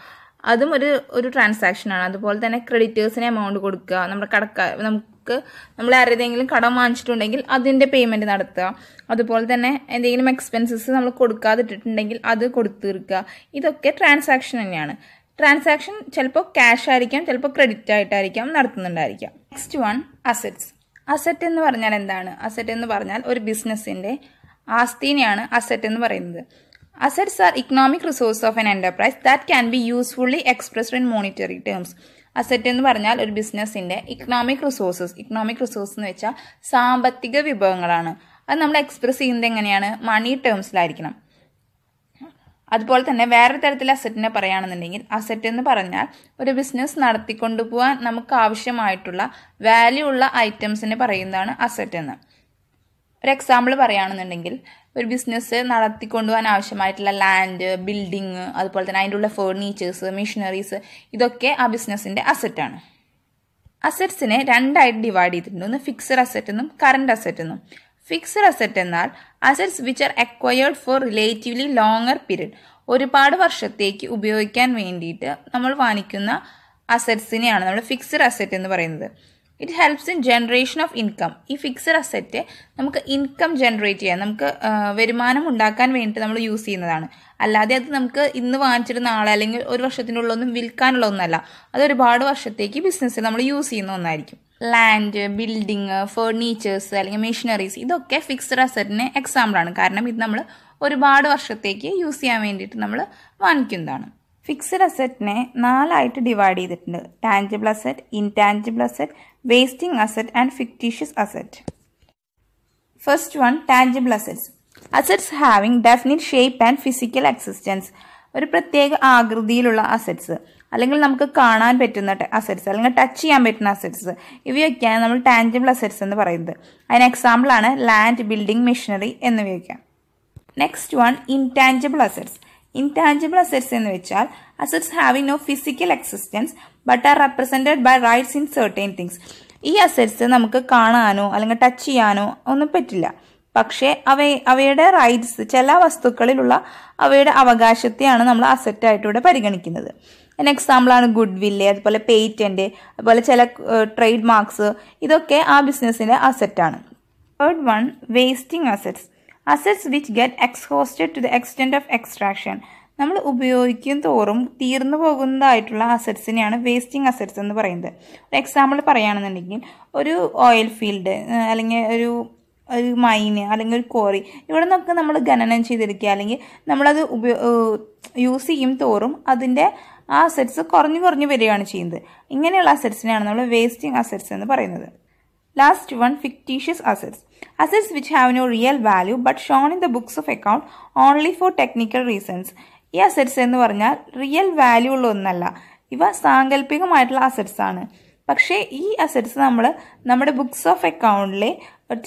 അതും ഒരു ഒരു ട്രാൻസാക്ഷനാണ് അതുപോലെ തന്നെ ക്രെഡിറ്റേഴ്സിന് എമൗണ്ട് കൊടുക്കുക നമ്മുടെ കടക്കാർ നമുക്ക് നമ്മൾ ആരുടെയെങ്കിലും കടം വാങ്ങിച്ചിട്ടുണ്ടെങ്കിൽ അതിൻ്റെ പേയ്മെൻറ്റ് നടത്തുക അതുപോലെ തന്നെ എന്തെങ്കിലും എക്സ്പെൻസസ് നമ്മൾ കൊടുക്കാതിട്ടിട്ടുണ്ടെങ്കിൽ അത് കൊടുത്തു തീർക്കുക ഇതൊക്കെ ട്രാൻസാക്ഷൻ തന്നെയാണ് ട്രാൻസാക്ഷൻ ചിലപ്പോൾ ക്യാഷ് ആയിരിക്കാം ചിലപ്പോൾ ക്രെഡിറ്റ് ആയിട്ടായിരിക്കാം നടത്തുന്നുണ്ടായിരിക്കാം നെക്സ്റ്റ് വൺ അസറ്റ്സ് അസറ്റ് എന്ന് പറഞ്ഞാൽ എന്താണ് അസറ്റ് എന്ന് പറഞ്ഞാൽ ഒരു ബിസിനസ്സിൻ്റെ ആസ്തിനെയാണ് അസറ്റ് എന്ന് പറയുന്നത് assets are economic resource of an enterprise that can be usefully expressed in monetary terms asset എന്ന് പറഞ്ഞാൽ ഒരു ബിസിനസ്സിൻ്റെ ഇക്കണോമിക് റിസോഴ്സസ് ഇക്കണോമിക് റിസോഴ്സ് എന്ന് വെച്ചാൽ സാമ്പത്തിക വിഭവങ്ങളാണ് അത് നമ്മൾ എക്സ്പ്രസ് ചെയ്യുന്നത് എങ്ങനെയാണ് മണി ടേംസിലായിരിക്കണം അതുപോലെ തന്നെ വേറെ തരത്തിൽ അസറ്റിനെ പറയുകയാണെന്നുണ്ടെങ്കിൽ അസറ്റ് എന്ന് പറഞ്ഞാൽ ഒരു ബിസിനസ് നടത്തിക്കൊണ്ടു പോകാൻ നമുക്ക് ആവശ്യമായിട്ടുള്ള വാല്യൂ ഉള്ള ഐറ്റംസിനെ പറയുന്നതാണ് അസറ്റ് എന്ന് ഒരു എക്സാമ്പിൾ പറയുകയാണെന്നുണ്ടെങ്കിൽ ഒരു ബിസിനസ് നടത്തിക്കൊണ്ടുപോകാൻ ആവശ്യമായിട്ടുള്ള ലാൻഡ് ബിൽഡിങ് അതുപോലെ തന്നെ അതിൻ്റെ ഉള്ള ഫേർണിച്ചേഴ്സ് മെഷീനറീസ് ഇതൊക്കെ ആ ബിസിനസ്സിൻ്റെ അസറ്റാണ് അസറ്റ്സിനെ രണ്ടായിട്ട് ഡിവൈഡ് ചെയ്തിട്ടുണ്ട് ഒന്ന് ഫിക്സഡ് അസറ്റ് എന്നും കറണ്ട് അസറ്റ് എന്നും ഫിക്സഡ് അസറ്റ് എന്നാൽ assets which are acquired for relatively longer period ഒരുപാട് വർഷത്തേക്ക് ഉപയോഗിക്കാൻ വേണ്ടിയിട്ട് നമ്മൾ വാങ്ങിക്കുന്ന അസറ്റ്സിനെയാണ് നമ്മൾ ഫിക്സഡ് അസറ്റ് എന്ന് പറയുന്നത് it helps in generation of income ഈ ഫിക്സഡ് അസറ്റ് നമുക്ക് ഇൻകം ജനറേറ്റ് ചെയ്യാം നമുക്ക് വരുമാനം ഉണ്ടാക്കാൻ വേണ്ടിയിട്ട് നമ്മൾ യൂസ് ചെയ്യുന്നതാണ് അല്ലാതെ അത് നമുക്ക് ഇന്ന് വാങ്ങിച്ചിരുന്ന നാളെ അല്ലെങ്കിൽ ഒരു വർഷത്തിനുള്ളൊന്നും വിൽക്കാനുള്ള ഒന്നല്ല അത് ഒരുപാട് വർഷത്തേക്ക് ബിസിനസ്സിൽ നമ്മൾ യൂസ് ചെയ്യുന്ന ഒന്നായിരിക്കും ലാൻഡ് ബിൽഡിങ് ഫേർണിച്ചേഴ്സ് അല്ലെങ്കിൽ മെഷീനറീസ് ഇതൊക്കെ ഫിക്സഡ് അസറ്റിന് എക്സാമ്പിളാണ് കാരണം ഇത് നമ്മൾ ഒരുപാട് വർഷത്തേക്ക് യൂസ് ചെയ്യാൻ വേണ്ടിയിട്ട് നമ്മൾ വാങ്ങിക്കുന്നതാണ് ഫിക്സഡ് അസറ്റിനെ നാലായിട്ട് ഡിവൈഡ് ചെയ്തിട്ടുണ്ട് tangible asset intangible asset wasting asset and fictitious asset first one tangible assets assets having definite shape and physical existence. ഒരു പ്രത്യേക ആകൃതിയിലുള്ള അസറ്റ്സ് അല്ലെങ്കിൽ നമുക്ക് കാണാൻ പറ്റുന്ന അസറ്റ്സ് അല്ലെങ്കിൽ ടച്ച് ചെയ്യാൻ പറ്റുന്ന അസറ്റ്സ് ഇവയൊക്കെയാണ് നമ്മൾ ടാഞ്ചിബിൾ അസറ്റ്സ് എന്ന് പറയുന്നത് അതിന് എക്സാമ്പിളാണ് ലാൻഡ് ബിൽഡിംഗ് മെഷീനറി എന്നിവയൊക്കെ next one intangible assets intangible assets എന്ന് വെച്ചാൽ assets having no physical existence but are represented by rights in certain things ഈ അസെറ്റ്സ് നമുക്ക് കാണാനോ അല്ലെങ്കിൽ ടച്ച് ചെയ്യാനോ ഒന്നും പറ്റില്ല പക്ഷേ അവ അവയുടെ റൈറ്റ്സ് ചില വസ്തുക്കളിലുള്ള അവയുടെ അവകാശത്തെയാണ് നമ്മൾ അസറ്റായിട്ട് ഇവിടെ പരിഗണിക്കുന്നത് എൻ്റെ എക്സാമ്പിളാണ് ഗുഡ് വില്ല് അതുപോലെ പേറ്റൻറ്റ് അതുപോലെ ചില ട്രേഡ് മാർക്സ് ഇതൊക്കെ ആ ബിസിനസ്സിൻ്റെ അസെറ്റാണ് third one wasting assets assets which get exhausted to the extent of extraction നമ്മൾ ഉപയോഗിക്കും തോറും തീർന്നു പോകുന്നതായിട്ടുള്ള അസറ്റ്സിനെയാണ് വേസ്റ്റിംഗ് അസറ്റ്സ് എന്ന് പറയുന്നത് ഒരു എക്സാമ്പിൾ പറയുകയാണെന്നുണ്ടെങ്കിൽ ഒരു ഓയിൽ ഫീൽഡ് അല്ലെങ്കിൽ ഒരു ഒരു മൈന് അല്ലെങ്കിൽ ഒരു കോറി ഇവിടെ നിന്നൊക്കെ നമ്മൾ ഖനനം ചെയ്തിരിക്കുക അല്ലെങ്കിൽ നമ്മളത് ഉപയോ യൂസ് ചെയ്യും തോറും അതിൻ്റെ ആ അസറ്റ്സ് കുറഞ്ഞു കുറഞ്ഞു വരികയാണ് ചെയ്യുന്നത് ഇങ്ങനെയുള്ള അസറ്റ്സിനെയാണ് നമ്മൾ വേസ്റ്റിംഗ് അസറ്റ്സ് എന്ന് പറയുന്നത് last one fictitious assets assets which have no real value but shown in the books of account only for technical reasons ഈ അസറ്റ്സ് എന്ന് പറഞ്ഞാൽ റിയൽ വാല്യൂ ഉള്ള ഒന്നല്ല ഇവ സാങ്കല്പികമായിട്ടുള്ള അസറ്റ്സ് ആണ് പക്ഷേ ഈ അസറ്റ്സ് നമ്മൾ നമ്മുടെ ബുക്സ് ഓഫ് അക്കൗണ്ടിലെ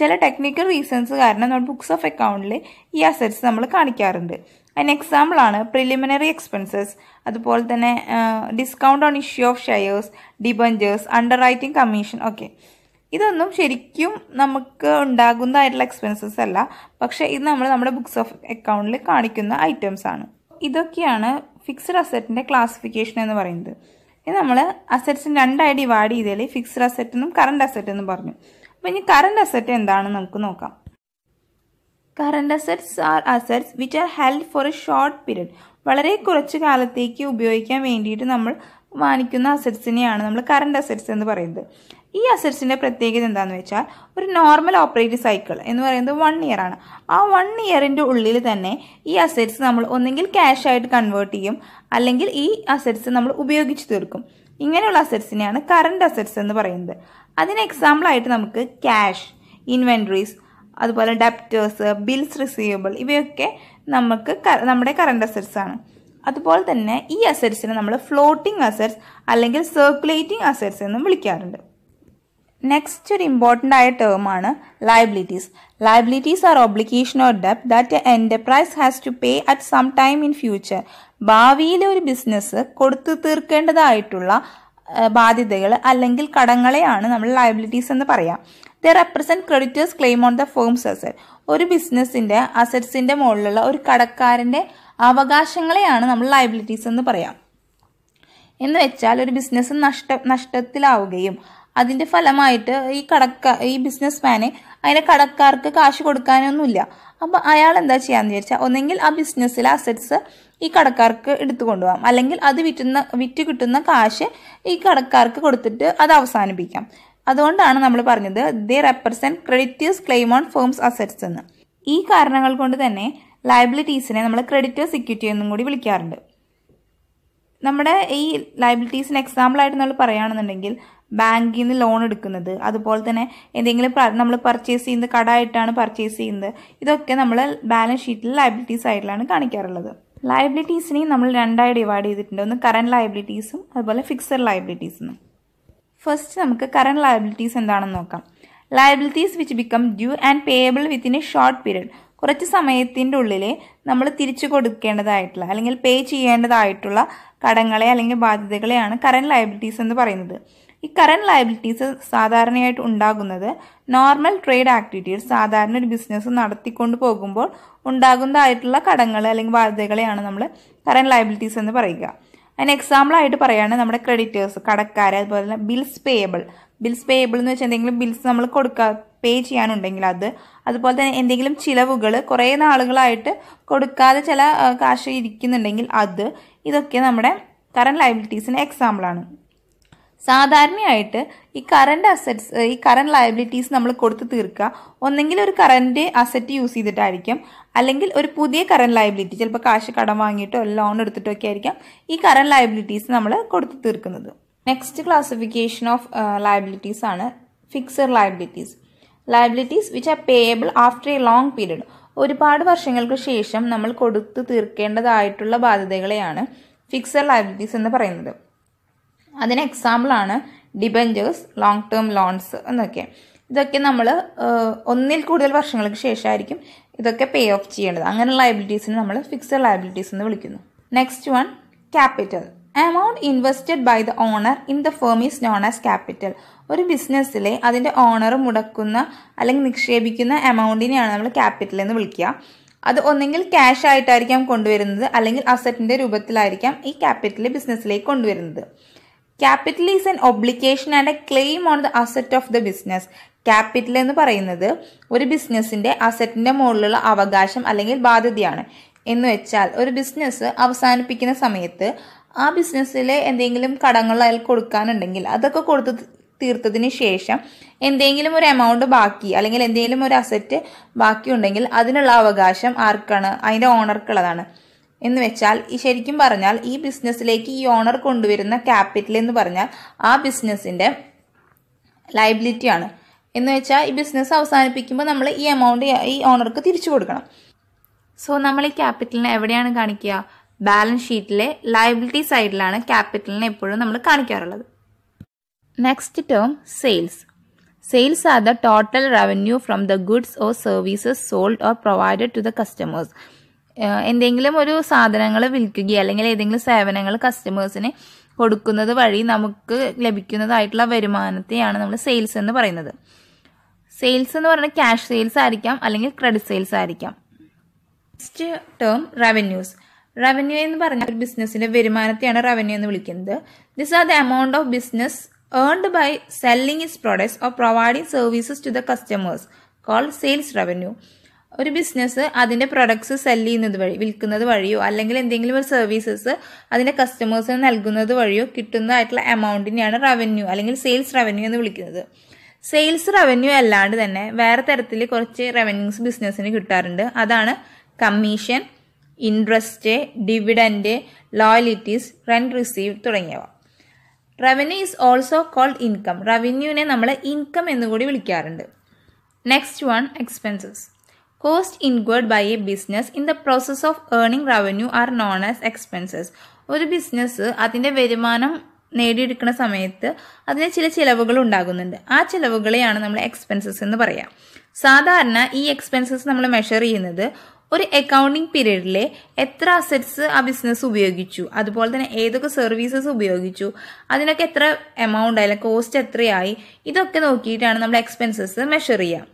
ചില ടെക്നിക്കൽ റീസൺസ് കാരണം നമ്മുടെ ബുക്സ് ഓഫ് അക്കൗണ്ടിലെ ഈ അസറ്റ്സ് നമ്മൾ കാണിക്കാറുണ്ട് അതിന് എക്സാമ്പിൾ ആണ് പ്രിലിമിനറി എക്സ്പെൻസസ് അതുപോലെ തന്നെ discount on issue of shares debentures underwriting commission okay ഇതൊന്നും ശരിക്കും നമുക്ക് ഉണ്ടാകുന്നതായിട്ടുള്ള എക്സ്പെൻസസ് അല്ല പക്ഷേ ഇത് നമ്മൾ നമ്മുടെ ബുക്സ് ഓഫ് അക്കൗണ്ടിൽ കാണിക്കുന്ന ഐറ്റംസ് ആണ് ഇതൊക്കെയാണ് ഫിക്സഡ് അസറ്റിൻ്റെ ക്ലാസിഫിക്കേഷൻ എന്ന് പറയുന്നത് ഇനി നമ്മൾ അസറ്റ്സിന് രണ്ടായി ഡിവൈഡ് ചെയ്താൽ ഫിക്സഡ് അസറ്റ് എന്നും കറണ്ട് അസറ്റ് എന്നും പറഞ്ഞു അപ്പോൾ ഇനി കറണ്ട് അസറ്റ് എന്താണെന്ന് നമുക്ക് നോക്കാം current assets are assets which are held for a short period വളരെ കുറച്ച് കാലത്തേക്ക് ഉപയോഗിക്കാൻ വേണ്ടിയിട്ട് നമ്മൾ വാങ്ങിക്കുന്ന അസറ്റ്സിനെയാണ് നമ്മൾ കറണ്ട് അസറ്റ്സ് എന്ന് പറയുന്നത് ഈ അസറ്റ്സിൻ്റെ പ്രത്യേകത എന്താണെന്ന് വെച്ചാൽ ഒരു നോർമൽ ഓപ്പറേറ്റിംഗ് സൈക്കിൾ എന്ന് പറയുന്നത് വൺ ഇയർ ആണ് ആ വൺ ഇയറിൻ്റെ ഉള്ളിൽ തന്നെ ഈ അസറ്റ്സ് നമ്മൾ ഒന്നെങ്കിൽ ക്യാഷ് ആയിട്ട് കൺവേർട്ട് ചെയ്യും അല്ലെങ്കിൽ ഈ അസറ്റ്സ് നമ്മൾ ഉപയോഗിച്ച് തീർക്കും ഇങ്ങനെയുള്ള അസറ്റ്സിനെയാണ് കറണ്ട് അസറ്റ്സ് എന്ന് പറയുന്നത് അതിന് എക്സാമ്പിളായിട്ട് നമുക്ക് ക്യാഷ് ഇൻവെൻട്രീസ് അതുപോലെ ഡെപ്റ്റേഴ്സ് ബിൽസ് റിസീവബിൾ ഇവയൊക്കെ നമുക്ക് നമ്മുടെ കറണ്ട് അസറ്റ്സ് ആണ് അതുപോലെ തന്നെ ഈ അസറ്റ്സിനെ നമ്മൾ ഫ്ലോട്ടിംഗ് അസറ്റ്സ് അല്ലെങ്കിൽ സർക്കുലേറ്റിംഗ് അസറ്റ്സ് എന്നും വിളിക്കാറുണ്ട് നെക്സ്റ്റ് ഒരു ഇമ്പോർട്ടൻ്റ് ആയ ടേമാണ് liabilities liabilities are obligation or debt that enterprise has to pay at some time in future ഭാവിയിലെ ഒരു ബിസിനസ് കൊടുത്തു തീർക്കേണ്ടതായിട്ടുള്ള ബാധ്യതകൾ അല്ലെങ്കിൽ കടങ്ങളെയാണ് നമ്മൾ ലയബിലിറ്റീസ് എന്ന് പറയാം the represent creditors claim on the firm's asset ഒരു ബിസിനസ്സിൻ്റെ അസറ്റ്സിൻ്റെ മുകളിലുള്ള ഒരു കടക്കാരൻ്റെ അവകാശങ്ങളെയാണ് നമ്മൾ ലയബിലിറ്റീസ് എന്ന് പറയാം എന്ന് വെച്ചാൽ ഒരു ബിസിനസ് നഷ്ട നഷ്ടത്തിലാവുകയും അതിന്റെ ഫലമായിട്ട് ഈ കടക്ക ഈ ബിസിനസ് മാന് അതിന്റെ കടക്കാർക്ക് കാശ് കൊടുക്കാനൊന്നുമില്ല അപ്പോൾ അയാൾ എന്താ ചെയ്യാന്ന് വിചാരിച്ചാൽ ഒന്നെങ്കിൽ ആ ബിസിനസ്സിലെ അസറ്റ്സ് ഈ കടക്കാർക്ക് എടുത്തു കൊണ്ടുപോകാം അല്ലെങ്കിൽ അത് വിറ്റുന്ന വിറ്റ് കിട്ടുന്ന കാശ് ഈ കടക്കാർക്ക് കൊടുത്തിട്ട് അത് അവസാനിപ്പിക്കാം അതുകൊണ്ടാണ് നമ്മൾ പറഞ്ഞത് they represent creditors claim on firm's assets എന്ന് ഈ കാരണങ്ങൾ കൊണ്ട് തന്നെ ലയബിലിറ്റീസിനെ നമ്മൾ ക്രെഡിറ്റേഴ്സ് ഇക്വിറ്റി എന്നും കൂടി വിളിക്കാറുണ്ട് നമ്മുടെ ഈ ലയബിലിറ്റീസിന് ആയിട്ട് നമ്മൾ പറയുകയാണെന്നുണ്ടെങ്കിൽ ബാങ്കിൽ നിന്ന് ലോൺ എടുക്കുന്നത് അതുപോലെ തന്നെ എന്തെങ്കിലും നമ്മൾ പർച്ചേസ് ചെയ്യുന്നത് കടമായിട്ടാണ് പർച്ചേസ് ചെയ്യുന്നത് ഇതൊക്കെ നമ്മൾ ബാലൻസ് ഷീറ്റിൽ ലയബിലിറ്റീസ് ആയിട്ടാണ് കാണിക്കാറുള്ളത് ലയബിലിറ്റീസിനെയും നമ്മൾ രണ്ടായി ഡിവൈഡ് ചെയ്തിട്ടുണ്ട് ഒന്ന് കറണ്ട് ലയബിലിറ്റീസും അതുപോലെ ഫിക്സഡ് ലയബിലിറ്റീസും ഫസ്റ്റ് നമുക്ക് കറണ്ട് ലയബിലിറ്റീസ് എന്താണെന്ന് നോക്കാം liabilities which become due and payable within a short period കുറച്ച് സമയത്തിൻ്റെ ഉള്ളിൽ നമ്മൾ തിരിച്ചു കൊടുക്കേണ്ടതായിട്ടുള്ള അല്ലെങ്കിൽ പേ ചെയ്യേണ്ടതായിട്ടുള്ള കടങ്ങളെ അല്ലെങ്കിൽ ബാധ്യതകളെയാണ് കറണ്ട് ലയബിലിറ്റീസ് എന്ന് പറയുന്നത് ഈ കറണ്ട് ലയബിലിറ്റീസ് സാധാരണയായിട്ട് ഉണ്ടാകുന്നത് നോർമൽ ട്രേഡ് ആക്ടിവിറ്റീസ് സാധാരണ ഒരു ബിസിനസ് നടത്തിക്കൊണ്ട് പോകുമ്പോൾ ഉണ്ടാകുന്നതായിട്ടുള്ള കടങ്ങൾ അല്ലെങ്കിൽ ബാധ്യതകളെയാണ് നമ്മൾ കറണ്ട് ലയബിലിറ്റീസ് എന്ന് പറയുക അതിന് ആയിട്ട് പറയുകയാണെങ്കിൽ നമ്മുടെ ക്രെഡിറ്റേഴ്സ് കടക്കാർ അതുപോലെ തന്നെ ബിൽസ് പേയബിൾ ബിൽസ് പേയബിൾ എന്ന് വെച്ചാൽ എന്തെങ്കിലും ബിൽസ് നമ്മൾ കൊടുക്കുക പേ ചെയ്യാനുണ്ടെങ്കിൽ അത് അതുപോലെ തന്നെ എന്തെങ്കിലും ചിലവുകൾ കുറേ നാളുകളായിട്ട് കൊടുക്കാതെ ചില കാശ് ഇരിക്കുന്നുണ്ടെങ്കിൽ അത് ഇതൊക്കെ നമ്മുടെ കറണ്ട് ലയബിലിറ്റീസിന് എക്സാമ്പിളാണ് സാധാരണയായിട്ട് ഈ കറണ്ട് അസറ്റ്സ് ഈ കറണ്ട് ലയബിലിറ്റീസ് നമ്മൾ കൊടുത്ത് തീർക്കുക ഒന്നെങ്കിൽ ഒരു കറണ്ട് അസറ്റ് യൂസ് ചെയ്തിട്ടായിരിക്കും അല്ലെങ്കിൽ ഒരു പുതിയ കറണ്ട് ലയബിലിറ്റി ചിലപ്പോൾ കാശ് കടം വാങ്ങിയിട്ടോ ലോൺ എടുത്തിട്ടോ ഒക്കെ ആയിരിക്കാം ഈ കറണ്ട് ലയബിലിറ്റീസ് നമ്മൾ കൊടുത്ത് തീർക്കുന്നത് നെക്സ്റ്റ് ക്ലാസിഫിക്കേഷൻ ഓഫ് ലയബിലിറ്റീസ് ആണ് fixed liabilities liabilities which are payable after a long period ഒരുപാട് വർഷങ്ങൾക്ക് ശേഷം നമ്മൾ കൊടുത്തു തീർക്കേണ്ടതായിട്ടുള്ള ബാധ്യതകളെയാണ് ഫിക്സഡ് ലയബിലിറ്റീസ് എന്ന് പറയുന്നത് അതിന് എക്സാമ്പിളാണ് ഡിബഞ്ചേഴ്സ് ലോങ് ടേം ലോൺസ് എന്നൊക്കെ ഇതൊക്കെ നമ്മൾ ഒന്നിൽ കൂടുതൽ വർഷങ്ങൾക്ക് ശേഷമായിരിക്കും ഇതൊക്കെ പേ ഓഫ് ചെയ്യേണ്ടത് അങ്ങനെ ലയബിലിറ്റീസിന് നമ്മൾ ഫിക്സഡ് ലയബിലിറ്റീസ് എന്ന് വിളിക്കുന്നു next one capital amount invested by the owner in the firm is known as capital ഒരു ബിസിനസ്സിലെ അതിൻ്റെ ഓണർ മുടക്കുന്ന അല്ലെങ്കിൽ നിക്ഷേപിക്കുന്ന എമൗണ്ടിനെയാണ് നമ്മൾ ക്യാപിറ്റൽ എന്ന് വിളിക്കുക അത് ഒന്നെങ്കിൽ ക്യാഷ് ആയിട്ടായിരിക്കാം കൊണ്ടുവരുന്നത് അല്ലെങ്കിൽ അസറ്റിൻ്റെ രൂപത്തിലായിരിക്കാം ഈ ക്യാപിറ്റൽ ബിസിനസ്സിലേക്ക് കൊണ്ടുവരുന്നത് capital is an obligation and a claim on the asset of the business capital എന്ന് പറയുന്നത് ഒരു ബിസിനസ്സിന്റെ അസറ്റിന്റെ മുകളിലുള്ള അവകാശം അല്ലെങ്കിൽ ബാധ്യതയാണ് എന്ന് വെച്ചാൽ ഒരു ബിസിനസ് അവസാനിപ്പിക്കുന്ന സമയത്ത് ആ ബിസിനസ്സിലെ എന്തെങ്കിലും കടങ്ങൾ അയാൾ കൊടുക്കാനുണ്ടെങ്കിൽ അതൊക്കെ കൊടുത്ത് തീർത്തതിന് ശേഷം എന്തെങ്കിലും ഒരു എമൗണ്ട് ബാക്കി അല്ലെങ്കിൽ എന്തെങ്കിലും ഒരു അസറ്റ് ബാക്കി ഉണ്ടെങ്കിൽ അതിനുള്ള അവകാശം ആർക്കാണ് അതിൻ്റെ ഓണർക്കുള്ളതാണ് എന്ന് വെച്ചാൽ ഈ ശരിക്കും പറഞ്ഞാൽ ഈ ബിസിനസ്സിലേക്ക് ഈ ഓണർ കൊണ്ടുവരുന്ന ക്യാപിറ്റൽ എന്ന് പറഞ്ഞാൽ ആ ബിസിനസ്സിന്റെ ലൈബിലിറ്റിയാണ് എന്ന് വെച്ചാൽ ഈ ബിസിനസ് അവസാനിപ്പിക്കുമ്പോൾ നമ്മൾ ഈ എമൗണ്ട് ഈ ഓണർക്ക് തിരിച്ചു കൊടുക്കണം സോ നമ്മൾ ഈ ക്യാപിറ്റലിനെ എവിടെയാണ് കാണിക്കുക ബാലൻസ് ഷീറ്റിലെ ലൈബിലിറ്റി സൈഡിലാണ് ക്യാപിറ്റലിനെ എപ്പോഴും നമ്മൾ കാണിക്കാറുള്ളത് next term sales sales are the total revenue from the goods or services sold or provided to the customers എന്തെങ്കിലും ഒരു സാധനങ്ങൾ വിൽക്കുകയോ അല്ലെങ്കിൽ ഏതെങ്കിലും സേവനങ്ങൾ കസ്റ്റമേഴ്സിന് കൊടുക്കുന്നത് വഴി നമുക്ക് ലഭിക്കുന്നതായിട്ടുള്ള വരുമാനത്തെയാണ് നമ്മൾ സെയിൽസ് എന്ന് പറയുന്നത് സെയിൽസ് എന്ന് പറയുന്നത് ക്യാഷ് സെയിൽസ് ആയിരിക്കാം അല്ലെങ്കിൽ ക്രെഡിറ്റ് സെയിൽസ് ആയിരിക്കാം നെക്സ്റ്റ് ടേം റവന്യൂസ് റവന്യൂ എന്ന് പറഞ്ഞാൽ ഒരു ബിസിനസ്സിന്റെ വരുമാനത്തെയാണ് റവന്യൂ എന്ന് വിളിക്കുന്നത് this are the amount of business earned by selling its products or providing services to the customers called sales revenue ഒരു ബിസിനസ് അതിൻ്റെ പ്രൊഡക്ട്സ് സെല്ല് ചെയ്യുന്നത് വഴി വിൽക്കുന്നത് വഴിയോ അല്ലെങ്കിൽ എന്തെങ്കിലും ഒരു സർവീസസ് അതിൻ്റെ കസ്റ്റമേഴ്സിന് നൽകുന്നത് വഴിയോ കിട്ടുന്നതായിട്ടുള്ള എമൗണ്ടിനെയാണ് റവന്യൂ അല്ലെങ്കിൽ സെയിൽസ് റവന്യൂ എന്ന് വിളിക്കുന്നത് സെയിൽസ് റവന്യൂ അല്ലാണ്ട് തന്നെ വേറെ തരത്തിൽ കുറച്ച് റവന്യൂസ് ബിസിനസ്സിന് കിട്ടാറുണ്ട് അതാണ് commission interest dividend loyalties rent receive തുടങ്ങിയവ revenue is also called income റവന്യൂവിനെ നമ്മൾ ഇൻകം എന്നുകൂടി വിളിക്കാറുണ്ട് next one expenses cost incurred by a business in the process of earning revenue are known as expenses ഒരു business അതിന്റെ വരുമാനം നേടിയെടുക്കുന്ന സമയത്ത് അതിന് ചില ചിലവുകൾ ഉണ്ടാകുന്നുണ്ട് ആ ചിലവുകളെയാണ് നമ്മൾ എക്സ്പെൻസസ് എന്ന് പറയാം സാധാരണ ഈ എക്സ്പെൻസസ് നമ്മൾ മെഷർ ചെയ്യുന്നത് ഒരു അക്കൗണ്ടിംഗ് പീരീഡിലെ എത്ര അസറ്റ്സ് ആ ബിസിനസ് ഉപയോഗിച്ചു അതുപോലെ തന്നെ ഏതൊക്കെ സർവീസസ് ഉപയോഗിച്ചു അതിനൊക്കെ എത്ര എമൗണ്ട് ആയാലും കോസ്റ്റ് എത്രയായി ഇതൊക്കെ നോക്കിയിട്ടാണ് നമ്മൾ എക്സ്പെൻസസ് മെഷർ ചെയ്യുക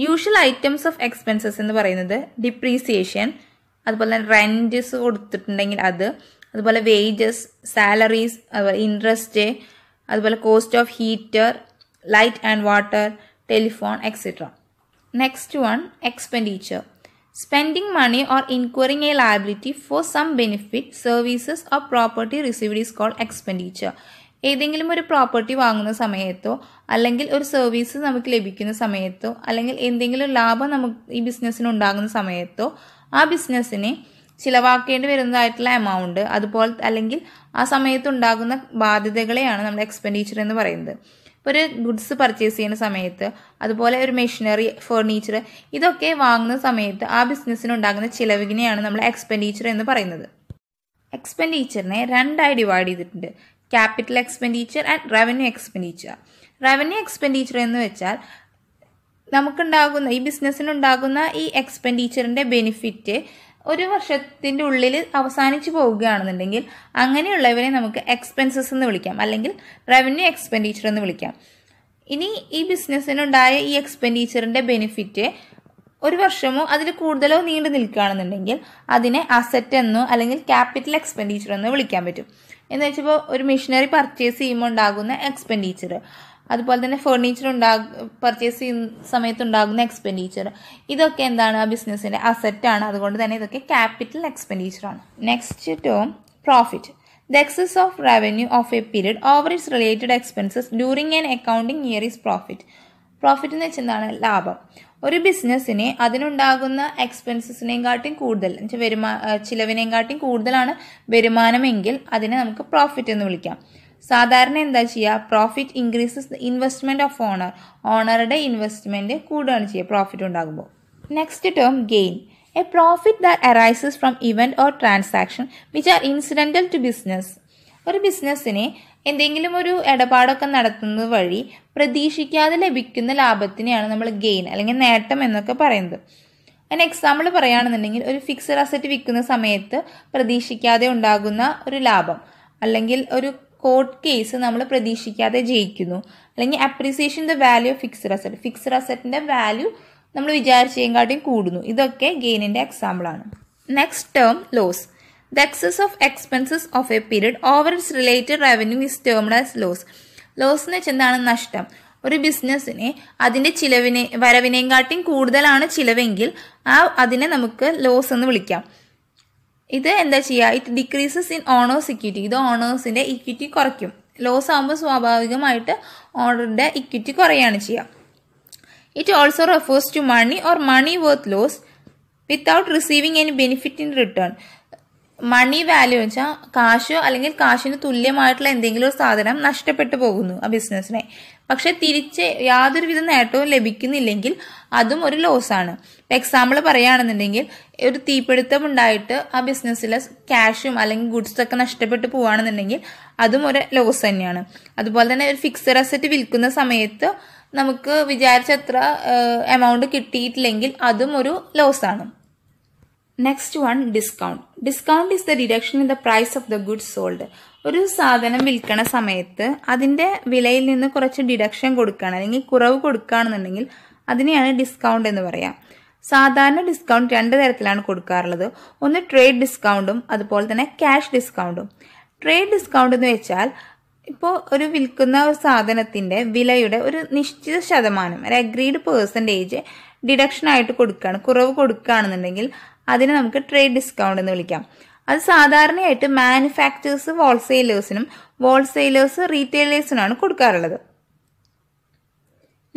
യൂഷ്വൽ ഐറ്റംസ് ഓഫ് എക്സ്പെൻസസ് എന്ന് പറയുന്നത് ഡിപ്രീസിയേഷൻ അതുപോലെ തന്നെ റെൻറ്റ്സ് കൊടുത്തിട്ടുണ്ടെങ്കിൽ അത് അതുപോലെ വേജസ് സാലറീസ് അതുപോലെ ഇൻട്രസ്റ്റ് അതുപോലെ cost of heater light and water telephone etcetera next one expenditure spending money or incurring a liability for some benefit services or property received is call expenditure ഏതെങ്കിലും ഒരു property വാങ്ങുന്ന സമയത്തോ അല്ലെങ്കിൽ ഒരു service നമുക്ക് ലഭിക്കുന്ന സമയത്തോ അല്ലെങ്കിൽ എന്തെങ്കിലും ലാഭം നമുക്ക് ഈ ബിസിനസ്സിന് ഉണ്ടാകുന്ന സമയത്തോ ആ ബിസിനസ്സിനെ ചിലവാക്കേണ്ടി വരുന്നതായിട്ടുള്ള എമൗണ്ട് അതുപോലെ അല്ലെങ്കിൽ ആ സമയത്ത് ഉണ്ടാകുന്ന ബാധ്യതകളെയാണ് നമ്മൾ എക്സ്പെൻഡിച്ചർ എന്ന് പറയുന്നത് ഇപ്പോൾ ഒരു ഗുഡ്സ് പർച്ചേസ് ചെയ്യുന്ന സമയത്ത് അതുപോലെ ഒരു മെഷീനറി ഫർണിച്ചർ ഇതൊക്കെ വാങ്ങുന്ന സമയത്ത് ആ ബിസിനസ്സിനുണ്ടാകുന്ന ചിലവിനെയാണ് നമ്മൾ എക്സ്പെൻഡിച്ചർ എന്ന് പറയുന്നത് എക്സ്പെൻഡിച്ചറിനെ രണ്ടായി ഡിവൈഡ് ചെയ്തിട്ടുണ്ട് capital expenditure and revenue expenditure revenue expenditure എന്ന് വെച്ചാൽ നമുക്കുണ്ടാകുന്ന ഈ ബിസിനസ്സിനുണ്ടാകുന്ന ഈ എക്സ്പെൻഡിച്ചറിൻ്റെ ബെനിഫിറ്റ് ഒരു വർഷത്തിൻ്റെ ഉള്ളിൽ അവസാനിച്ചു പോവുകയാണെന്നുണ്ടെങ്കിൽ അങ്ങനെയുള്ളവരെ നമുക്ക് എക്സ്പെൻസസ് എന്ന് വിളിക്കാം അല്ലെങ്കിൽ റവന്യൂ എക്സ്പെൻഡിച്ചർ എന്ന് വിളിക്കാം ഇനി ഈ ബിസിനസ്സിനുണ്ടായ ഈ എക്സ്പെൻഡിച്ചറിൻ്റെ ബെനിഫിറ്റ് ഒരു വർഷമോ അതിൽ കൂടുതലോ നീണ്ടു നിൽക്കുകയാണെന്നുണ്ടെങ്കിൽ അതിനെ അസറ്റ് എന്നോ അല്ലെങ്കിൽ ക്യാപിറ്റൽ എക്സ്പെൻഡിച്ചർ എന്നോ വിളിക്കാൻ പറ്റും എന്ന് വെച്ചപ്പോൾ ഒരു മെഷീനറി പർച്ചേസ് ചെയ്യുമ്പോൾ ഉണ്ടാകുന്ന എക്സ്പെൻഡിച്ചർ അതുപോലെ തന്നെ ഫർണിച്ചർ ഉണ്ടാക പർച്ചേസ് ചെയ്യുന്ന സമയത്ത് ഉണ്ടാകുന്ന എക്സ്പെൻഡിച്ചർ ഇതൊക്കെ എന്താണ് ആ ബിസിനസ്സിൻ്റെ അസറ്റാണ് അതുകൊണ്ട് തന്നെ ഇതൊക്കെ ക്യാപിറ്റൽ എക്സ്പെൻഡിച്ചറാണ് next term profit the excess of revenue of a period over its related expenses during an accounting year is profit profit എന്ന് വെച്ചെന്താണ് ലാഭം ഒരു ബിസിനസ്സിനെ അതിനുണ്ടാകുന്ന എക്സ്പെൻസസിനെയും കൂടുതൽ വരുമാ ചിലവിനെയും കൂടുതലാണ് വരുമാനമെങ്കിൽ അതിനെ നമുക്ക് പ്രോഫിറ്റ് എന്ന് വിളിക്കാം സാധാരണ എന്താ ചെയ്യുക profit increases investment of owner ഓണറുടെ ഇൻവെസ്റ്റ്മെൻറ്റ് കൂടുകയാണ് ചെയ്യുക പ്രോഫിറ്റ് ഉണ്ടാകുമ്പോൾ next term gain a profit that arises from event or transaction which are incidental to business ഒരു ബിസിനസ്സിനെ എന്തെങ്കിലും ഒരു ഇടപാടൊക്കെ നടത്തുന്നത് വഴി പ്രതീക്ഷിക്കാതെ ലഭിക്കുന്ന ലാഭത്തിനെയാണ് നമ്മൾ ഗെയിൻ അല്ലെങ്കിൽ നേട്ടം എന്നൊക്കെ പറയുന്നത് അതിന് എക്സാമ്പിൾ പറയുകയാണെന്നുണ്ടെങ്കിൽ ഒരു ഫിക്സഡ് അസറ്റ് വിൽക്കുന്ന സമയത്ത് പ്രതീക്ഷിക്കാതെ ഉണ്ടാകുന്ന ഒരു ലാഭം അല്ലെങ്കിൽ ഒരു കോർട്ട് കേസ് നമ്മൾ പ്രതീക്ഷിക്കാതെ ജയിക്കുന്നു അല്ലെങ്കിൽ appreciation the value of fixed asset fixed അസറ്റിൻ്റെ വാല്യൂ നമ്മൾ വിചാരിച്ചതിനെക്കാട്ടിയും കൂടുന്നു ഇതൊക്കെ ഗെയിനിൻ്റെ എക്സാമ്പിളാണ് next term loss the excess of expenses of a period over its related revenue is termed as loss loss എന്ന് വെച്ചാൽ എന്താണ് നഷ്ടം ഒരു ബിസിനസ്സിനെ അതിന്റെ ചിലവിനെ വരവിനെക്കാട്ടിയും കൂടുതലാണ് ചിലവെങ്കിൽ ആ അതിനെ നമുക്ക് ലോസ് എന്ന് വിളിക്കാം ഇത് എന്താ ചെയ്യുക it decreases in owner's equity ഇത് ഓണേഴ്സിന്റെ ഇക്വിറ്റി കുറയ്ക്കും ലോസ് ആകുമ്പോൾ സ്വാഭാവികമായിട്ട് ഓണറുടെ ഇക്വിറ്റി കുറയാണ് ചെയ്യുക it also refers to money or money worth loss without receiving any benefit in return money value എന്ന് വെച്ചാൽ കാശ് അല്ലെങ്കിൽ കാശിന് തുല്യമായിട്ടുള്ള എന്തെങ്കിലും ഒരു സാധനം നഷ്ടപ്പെട്ടു പോകുന്നു ആ ബിസിനസ്സിനെ പക്ഷെ തിരിച്ച് യാതൊരുവിധ നേട്ടവും ലഭിക്കുന്നില്ലെങ്കിൽ അതും ഒരു ലോസാണ് ഇപ്പം എക്സാമ്പിൾ പറയുകയാണെന്നുണ്ടെങ്കിൽ ഒരു തീപിടുത്തം ഉണ്ടായിട്ട് ആ ബിസിനസ്സിലെ ക്യാഷും അല്ലെങ്കിൽ ഗുഡ്സൊക്കെ നഷ്ടപ്പെട്ട് പോവുകയാണെന്നുണ്ടെങ്കിൽ അതും ഒരു ലോസ് തന്നെയാണ് അതുപോലെ തന്നെ ഒരു ഫിക്സഡ് അസറ്റ് വിൽക്കുന്ന സമയത്ത് നമുക്ക് വിചാരിച്ചത്ര എമൗണ്ട് കിട്ടിയിട്ടില്ലെങ്കിൽ അതും ഒരു ലോസാണ് next one discount discount is the deduction in the price of the goods sold ഒരു സാധനം വിൽക്കണ സമയത്ത് അതിന്റെ വിലയിൽ നിന്ന് കുറച്ച് ഡിഡക്ഷൻ കൊടുക്കുകയാണ് അല്ലെങ്കിൽ കുറവ് കൊടുക്കുകയാണെന്നുണ്ടെങ്കിൽ അതിനെയാണ് ഡിസ്കൗണ്ട് എന്ന് പറയാം സാധാരണ ഡിസ്കൗണ്ട് രണ്ട് തരത്തിലാണ് കൊടുക്കാറുള്ളത് ഒന്ന് ട്രേഡ് ഡിസ്കൗണ്ടും അതുപോലെ തന്നെ ക്യാഷ് ഡിസ്കൗണ്ടും ട്രേഡ് ഡിസ്കൗണ്ട് എന്ന് വെച്ചാൽ ഇപ്പോൾ ഒരു വിൽക്കുന്ന ഒരു സാധനത്തിന്റെ വിലയുടെ ഒരു നിശ്ചിത ശതമാനം ഒരു അഗ്രീഡ് പേഴ്സൻറ്റേജ് ഡിഡക്ഷൻ ആയിട്ട് കൊടുക്കുകയാണ് കുറവ് കൊടുക്കുകയാണെന്നുണ്ടെങ്കിൽ അതിനെ നമുക്ക് ട്രേഡ് ഡിസ്കൗണ്ട് എന്ന് വിളിക്കാം അത് സാധാരണയായിട്ട് മാനുഫാക്ചേഴ്സ് ഹോൾസെയിലേഴ്സിനും ഹോൾസെയിലേഴ്സ് റീറ്റെയിലേഴ്സിനാണ് കൊടുക്കാറുള്ളത്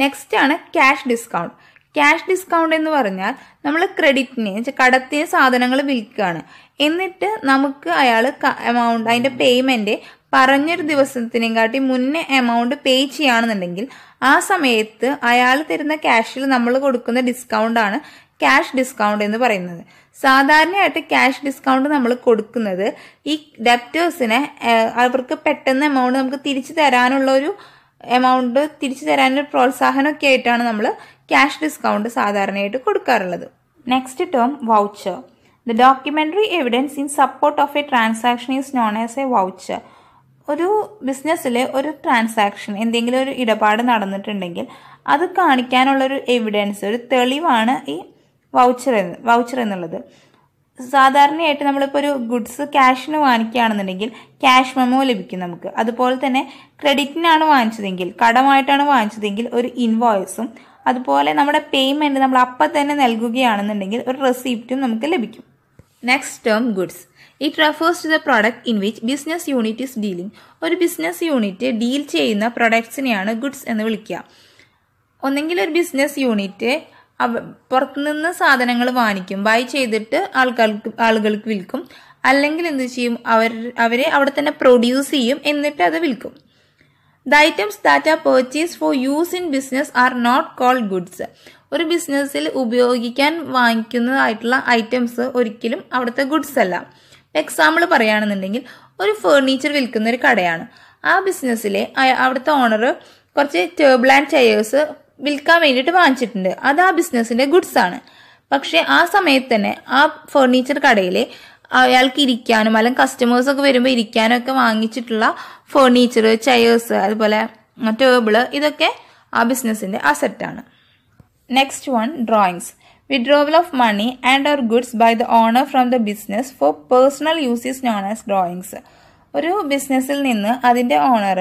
നെക്സ്റ്റ് ആണ് ക്യാഷ് ഡിസ്കൗണ്ട് ക്യാഷ് ഡിസ്കൗണ്ട് എന്ന് പറഞ്ഞാൽ നമ്മൾ ക്രെഡിറ്റിന് കടത്തിന് സാധനങ്ങൾ വിൽക്കുകയാണ് എന്നിട്ട് നമുക്ക് അയാൾ എമൗണ്ട് അതിന്റെ പേയ്മെന്റ് പറഞ്ഞൊരു ദിവസത്തിനെയും കാട്ടി മുന്നേ എമൗണ്ട് പേ ചെയ്യുകയാണെന്നുണ്ടെങ്കിൽ ആ സമയത്ത് അയാൾ തരുന്ന ക്യാഷിൽ നമ്മൾ കൊടുക്കുന്ന ഡിസ്കൗണ്ടാണ് ക്യാഷ് ഡിസ്കൗണ്ട് എന്ന് പറയുന്നത് സാധാരണയായിട്ട് ക്യാഷ് ഡിസ്കൗണ്ട് നമ്മൾ കൊടുക്കുന്നത് ഈ ഡെപ്റ്റേഴ്സിനെ അവർക്ക് പെട്ടെന്ന് എമൗണ്ട് നമുക്ക് തിരിച്ചു തരാനുള്ള ഒരു എമൗണ്ട് തിരിച്ചു തരാനൊരു പ്രോത്സാഹനമൊക്കെ ആയിട്ടാണ് നമ്മൾ ക്യാഷ് ഡിസ്കൗണ്ട് സാധാരണയായിട്ട് കൊടുക്കാറുള്ളത് next term voucher the documentary evidence in support of a transaction is known as a voucher ഒരു ബിസിനസ്സിലെ ഒരു ട്രാൻസാക്ഷൻ എന്തെങ്കിലും ഒരു ഇടപാട് നടന്നിട്ടുണ്ടെങ്കിൽ അത് കാണിക്കാനുള്ള ഒരു എവിഡൻസ് ഒരു തെളിവാണ് ഈ വൗച്ചർ എന്ന് വൗച്ചർ എന്നുള്ളത് സാധാരണയായിട്ട് നമ്മളിപ്പോൾ ഒരു ഗുഡ്സ് ക്യാഷിന് വാങ്ങിക്കുകയാണെന്നുണ്ടെങ്കിൽ ക്യാഷ് മെമോ ലഭിക്കും നമുക്ക് അതുപോലെ തന്നെ ക്രെഡിറ്റിനാണ് വാങ്ങിച്ചതെങ്കിൽ കടമായിട്ടാണ് വാങ്ങിച്ചതെങ്കിൽ ഒരു ഇൻവോയ്സും അതുപോലെ നമ്മുടെ പേയ്മെൻറ്റ് നമ്മൾ അപ്പം തന്നെ നൽകുകയാണെന്നുണ്ടെങ്കിൽ ഒരു റെസിപ്റ്റും നമുക്ക് ലഭിക്കും next term goods it refers to the product in which business unit is dealing ഒരു ബിസിനസ് യൂണിറ്റ് ഡീൽ ചെയ്യുന്ന പ്രൊഡക്ട്സിനെയാണ് ഗുഡ്സ് എന്ന് വിളിക്കുക ഒന്നെങ്കിൽ ഒരു ബിസിനസ് യൂണിറ്റ് പുറത്തുനിന്ന് സാധനങ്ങൾ വാങ്ങിക്കും ബൈ ചെയ്തിട്ട് ആൾക്കാർക്ക് ആളുകൾക്ക് വിൽക്കും അല്ലെങ്കിൽ എന്ത് ചെയ്യും അവർ അവരെ അവിടെ തന്നെ പ്രൊഡ്യൂസ് ചെയ്യും എന്നിട്ട് അത് വിൽക്കും the items that are purchase for use in business are not called goods ഒരു ബിസിനസ്സിൽ ഉപയോഗിക്കാൻ വാങ്ങിക്കുന്നതായിട്ടുള്ള ഐറ്റംസ് ഒരിക്കലും അവിടുത്തെ ഗുഡ്സ് അല്ല എക്സാമ്പിൾ പറയുകയാണെന്നുണ്ടെങ്കിൽ ഒരു ഫേർണിച്ചർ വിൽക്കുന്ന ഒരു കടയാണ് ആ ബിസിനസ്സിലെ അവിടുത്തെ ഓണർ കുറച്ച് ടേബിൾ ആൻഡ് ചെയേഴ്സ് വിൽക്കാൻ വേണ്ടിയിട്ട് വാങ്ങിച്ചിട്ടുണ്ട് അത് ആ ബിസിനസ്സിന്റെ ഗുഡ്സ് ആണ് പക്ഷെ ആ സമയത്ത് തന്നെ ആ ഫർണിച്ചർ കടയിൽ അയാൾക്ക് ഇരിക്കാനും അല്ലെങ്കിൽ കസ്റ്റമേഴ്സ് ഒക്കെ വരുമ്പോൾ ഇരിക്കാനും ഒക്കെ വാങ്ങിച്ചിട്ടുള്ള ഫർണിച്ചർ ചെയേഴ്സ് അതുപോലെ ടേബിള് ഇതൊക്കെ ആ ബിസിനസ്സിന്റെ ആണ് next one drawings withdrawal of money and or goods by the owner from the business for personal use is known as drawings ഒരു ബിസിനസ്സിൽ നിന്ന് അതിന്റെ ഓണർ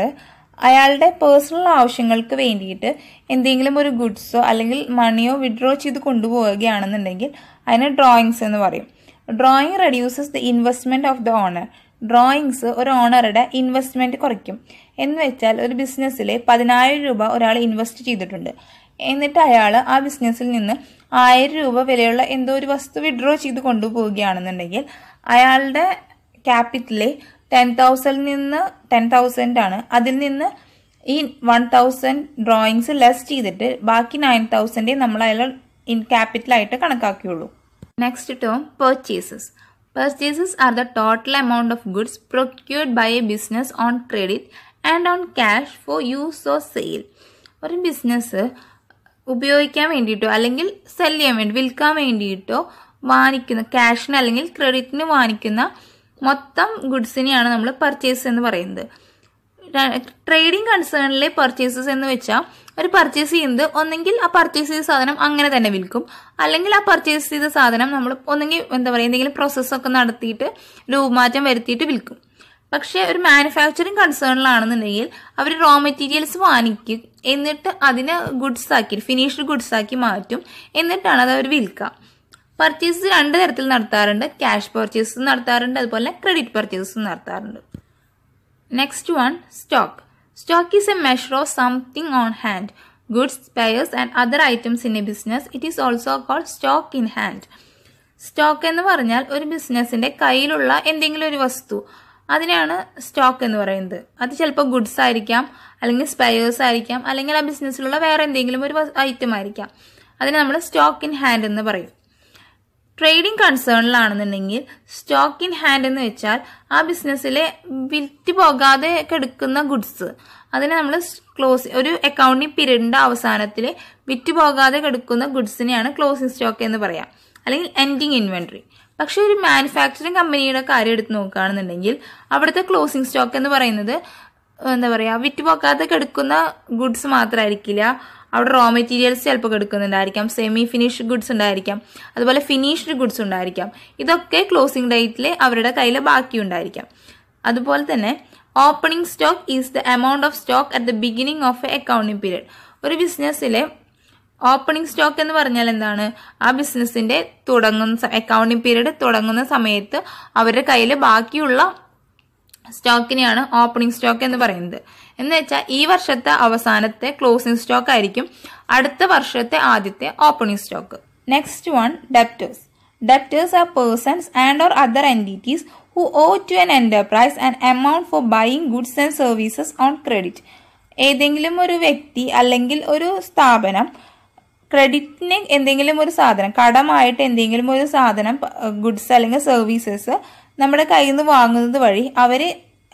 അയാളുടെ പേഴ്സണൽ ആവശ്യങ്ങൾക്ക് വേണ്ടിയിട്ട് എന്തെങ്കിലും ഒരു ഗുഡ്സോ അല്ലെങ്കിൽ മണിയോ വിഡ്രോ ചെയ്ത് കൊണ്ടുപോവുകയാണെന്നുണ്ടെങ്കിൽ അതിന് ഡ്രോയിങ്സ് എന്ന് പറയും drawing reduces the investment of the owner drawings ഒരു ഓണറുടെ ഇൻവെസ്റ്റ്മെൻറ്റ് കുറയ്ക്കും എന്ന് വെച്ചാൽ ഒരു ബിസിനസ്സിൽ പതിനായിരം രൂപ ഒരാൾ ഇൻവെസ്റ്റ് ചെയ്തിട്ടുണ്ട് എന്നിട്ട് അയാൾ ആ ബിസിനസ്സിൽ നിന്ന് ആയിരം രൂപ വിലയുള്ള എന്തോ ഒരു വസ്തു വിഡ്രോ ചെയ്ത് കൊണ്ടുപോവുകയാണെന്നുണ്ടെങ്കിൽ അയാളുടെ ക്യാപിറ്റലിൽ ടെൻ തൗസൻഡിൽ നിന്ന് ടെൻ തൗസൻഡ് ആണ് അതിൽ നിന്ന് ഈ വൺ തൗസൻഡ് ഡ്രോയിങ്സ് ലെസ് ചെയ്തിട്ട് ബാക്കി നയൻ തൗസൻഡേ നമ്മൾ അതിൽ ഇൻ ക്യാപിറ്റലായിട്ട് കണക്കാക്കിയുള്ളൂ next term purchases purchases are the total amount of goods procured by a business on credit and on cash for use or sale. ഒരു ബിസിനസ് ഉപയോഗിക്കാൻ വേണ്ടിയിട്ടോ അല്ലെങ്കിൽ സെൽ ചെയ്യാൻ വേണ്ടി വിൽക്കാൻ വേണ്ടിയിട്ടോ വാങ്ങിക്കുന്ന ക്യാഷിന് അല്ലെങ്കിൽ ക്രെഡിറ്റിന് വാങ്ങിക്കുന്ന മൊത്തം ഗുഡ്സിനെയാണ് നമ്മൾ പർച്ചേസ് എന്ന് പറയുന്നത് ട്രേഡിംഗ് കൺസേണിലെ പർച്ചേസസ് എന്ന് വെച്ചാൽ ഒരു പർച്ചേസ് ചെയ്യുന്നത് ഒന്നെങ്കിൽ ആ പർച്ചേസ് ചെയ്ത സാധനം അങ്ങനെ തന്നെ വിൽക്കും അല്ലെങ്കിൽ ആ പർച്ചേസ് ചെയ്ത സാധനം നമ്മൾ ഒന്നെങ്കിൽ എന്താ പറയുക എന്തെങ്കിലും പ്രോസസ്സൊക്കെ നടത്തിയിട്ട് രൂപമാറ്റം വരുത്തിയിട്ട് വിൽക്കും പക്ഷേ ഒരു മാനുഫാക്ചറിങ് കൺസേണിലാണെന്നുണ്ടെങ്കിൽ അവർ റോ മെറ്റീരിയൽസ് വാങ്ങിക്കും എന്നിട്ട് അതിനെ ഗുഡ്സ് ആക്കി ഫിനിഷ്ഡ് ഗുഡ്സ് ആക്കി മാറ്റും എന്നിട്ടാണ് അത് അവർ വിൽക്കുക പർച്ചേസ് രണ്ട് തരത്തിൽ നടത്താറുണ്ട് ക്യാഷ് പർച്ചേസ് നടത്താറുണ്ട് അതുപോലെ ക്രെഡിറ്റ് പർച്ചേസും നടത്താറുണ്ട് next one stock stock is a measure of something on hand goods spares and other items in a business it is also called stock in hand stock എന്ന് പറഞ്ഞാൽ ഒരു ബിസിനസ്സിന്റെ കയ്യിലുള്ള എന്തെങ്കിലും ഒരു വസ്തു അതിനാണ് സ്റ്റോക്ക് എന്ന് പറയുന്നത് അത് ചിലപ്പോൾ ഗുഡ്സ് ആയിരിക്കാം അല്ലെങ്കിൽ സ്പെയേഴ്സ് ആയിരിക്കാം അല്ലെങ്കിൽ ആ ബിസിനസ്സിലുള്ള വേറെ എന്തെങ്കിലും ഒരു ഐറ്റം ആയിരിക്കാം അതിനെ നമ്മൾ സ്റ്റോക്ക് ഇൻ ഹാൻഡ് എന്ന് പറയും ട്രേഡിംഗ് കൺസേണിലാണെന്നുണ്ടെങ്കിൽ സ്റ്റോക്ക് ഇൻ ഹാൻഡ് എന്ന് വെച്ചാൽ ആ ബിസിനസ്സിലെ വിറ്റ് പോകാതെ എടുക്കുന്ന ഗുഡ്സ് അതിനെ നമ്മൾ ക്ലോസ് ഒരു അക്കൗണ്ടിങ് പീരീഡിന്റെ അവസാനത്തിൽ വിറ്റ് പോകാതെ എടുക്കുന്ന ഗുഡ്സിനെയാണ് ക്ലോസിംഗ് സ്റ്റോക്ക് എന്ന് പറയാം അല്ലെങ്കിൽ എൻഡിങ് ഇൻവെൻട്രി പക്ഷെ ഒരു മാനുഫാക്ചറിങ് കമ്പനിയുടെ കാര്യം എടുത്ത് നോക്കുകയാണെന്നുണ്ടെങ്കിൽ അവിടുത്തെ ക്ലോസിംഗ് സ്റ്റോക്ക് എന്ന് പറയുന്നത് എന്താ പറയുക വിറ്റ് പോക്കാതെ കിടക്കുന്ന ഗുഡ്സ് മാത്രമായിരിക്കില്ല അവിടെ റോ മെറ്റീരിയൽസ് ചിലപ്പോൾ എടുക്കുന്നുണ്ടായിരിക്കാം സെമി ഫിനിഷ്ഡ് ഗുഡ്സ് ഉണ്ടായിരിക്കാം അതുപോലെ ഫിനിഷ്ഡ് ഗുഡ്സ് ഉണ്ടായിരിക്കാം ഇതൊക്കെ ക്ലോസിംഗ് ഡേറ്റിൽ അവരുടെ കയ്യിൽ ബാക്കി ഉണ്ടായിരിക്കാം അതുപോലെ തന്നെ opening stock is the amount of stock at the beginning of a accounting period ഒരു ബിസിനസ്സിലെ ഓപ്പണിംഗ് സ്റ്റോക്ക് എന്ന് പറഞ്ഞാൽ എന്താണ് ആ ബിസിനസ്സിന്റെ തുടങ്ങുന്ന അക്കൗണ്ടിങ് പീരീഡ് തുടങ്ങുന്ന സമയത്ത് അവരുടെ കയ്യിൽ ബാക്കിയുള്ള സ്റ്റോക്കിനെയാണ് ഓപ്പണിംഗ് സ്റ്റോക്ക് എന്ന് പറയുന്നത് എന്ന് വെച്ചാൽ ഈ വർഷത്തെ അവസാനത്തെ ക്ലോസിംഗ് സ്റ്റോക്ക് ആയിരിക്കും അടുത്ത വർഷത്തെ ആദ്യത്തെ opening stock next one debtors debtors are persons and or other entities who owe to an enterprise and amount for buying goods and services on credit ഏതെങ്കിലും ഒരു വ്യക്തി അല്ലെങ്കിൽ ഒരു സ്ഥാപനം ക്രെഡിറ്റിന് എന്തെങ്കിലും ഒരു സാധനം കടമായിട്ട് എന്തെങ്കിലും ഒരു സാധനം ഗുഡ്സ് അല്ലെങ്കിൽ സർവീസസ് നമ്മുടെ കയ്യിൽ നിന്ന് വാങ്ങുന്നത് വഴി അവർ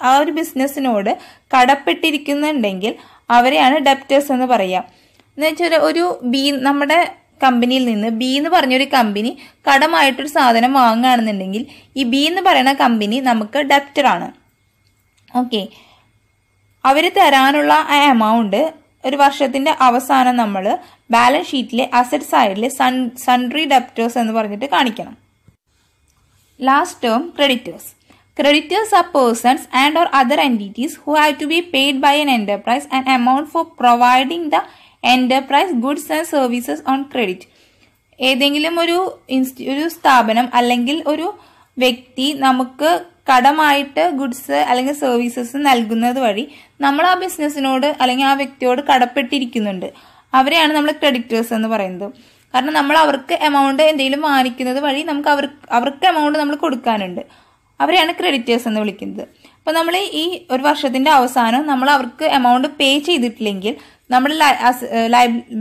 ആ ഒരു ബിസിനസ്സിനോട് കടപ്പെട്ടിരിക്കുന്നുണ്ടെങ്കിൽ അവരെയാണ് ഡെപ്റ്റേഴ്സ് എന്ന് പറയുക എന്ന് വെച്ചാൽ ഒരു ബി നമ്മുടെ കമ്പനിയിൽ നിന്ന് ബി എന്ന് പറഞ്ഞൊരു കമ്പനി കടമായിട്ടൊരു സാധനം വാങ്ങുകയാണെന്നുണ്ടെങ്കിൽ ഈ ബി എന്ന് പറയുന്ന കമ്പനി നമുക്ക് ഡെപ്റ്റർ ആണ് ഓക്കെ അവർ തരാനുള്ള ആ എമൗണ്ട് ഒരു വർഷത്തിൻ്റെ അവസാനം നമ്മൾ ബാലൻസ് ഷീറ്റിലെ അസറ്റ് സൈഡിലെ സൺ സൺട്രി ഡെപ്റ്റേഴ്സ് എന്ന് പറഞ്ഞിട്ട് കാണിക്കണം Last term creditors. Creditors are persons and or other entities who have to be paid by an enterprise an amount for providing the enterprise goods and services on credit. ഏതെങ്കിലും ഒരു ഒരു സ്ഥാപനം അല്ലെങ്കിൽ ഒരു വ്യക്തി നമുക്ക് കടമായിട്ട് ഗുഡ്സ് അല്ലെങ്കിൽ സർവീസസ് നൽകുന്നത് വഴി നമ്മൾ ആ ബിസിനസ്സിനോട് അല്ലെങ്കിൽ ആ വ്യക്തിയോട് കടപ്പെട്ടിരിക്കുന്നുണ്ട് അവരെയാണ് നമ്മൾ ക്രെഡിറ്റേഴ്സ് എന്ന് പറയുന്നത് കാരണം നമ്മൾ അവർക്ക് എമൗണ്ട് എന്തെങ്കിലും വാങ്ങിക്കുന്നത് വഴി നമുക്ക് അവർ അവർക്ക് എമൗണ്ട് നമ്മൾ കൊടുക്കാനുണ്ട് അവരെയാണ് ക്രെഡിറ്റേഴ്സ് എന്ന് വിളിക്കുന്നത് അപ്പോൾ നമ്മൾ ഈ ഒരു വർഷത്തിൻ്റെ അവസാനം നമ്മൾ അവർക്ക് എമൗണ്ട് പേ ചെയ്തിട്ടില്ലെങ്കിൽ നമ്മൾ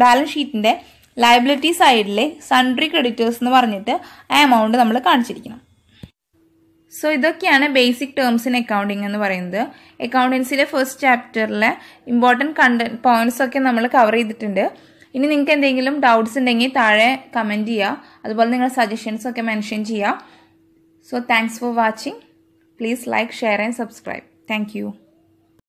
ബാലൻസ് ഷീറ്റിൻ്റെ ലയബിലിറ്റി സൈഡിലെ സൺട്രി ക്രെഡിറ്റേഴ്സ് എന്ന് പറഞ്ഞിട്ട് ആ എമൗണ്ട് നമ്മൾ കാണിച്ചിരിക്കണം സോ ഇതൊക്കെയാണ് ബേസിക് ടേംസ് ഇൻ അക്കൗണ്ടിങ് എന്ന് പറയുന്നത് അക്കൗണ്ടൻസിലെ ഫസ്റ്റ് ചാപ്റ്ററിലെ ഇമ്പോർട്ടൻറ്റ് കണ്ട പോയിന്റ്സ് ഒക്കെ നമ്മൾ കവർ ചെയ്തിട്ടുണ്ട് ഇനി നിങ്ങൾക്ക് എന്തെങ്കിലും ഡൗട്ട്സ് ഉണ്ടെങ്കിൽ താഴെ കമൻറ്റ് ചെയ്യുക അതുപോലെ നിങ്ങളുടെ സജഷൻസ് ഒക്കെ മെൻഷൻ ചെയ്യുക so thanks for watching please like share and subscribe thank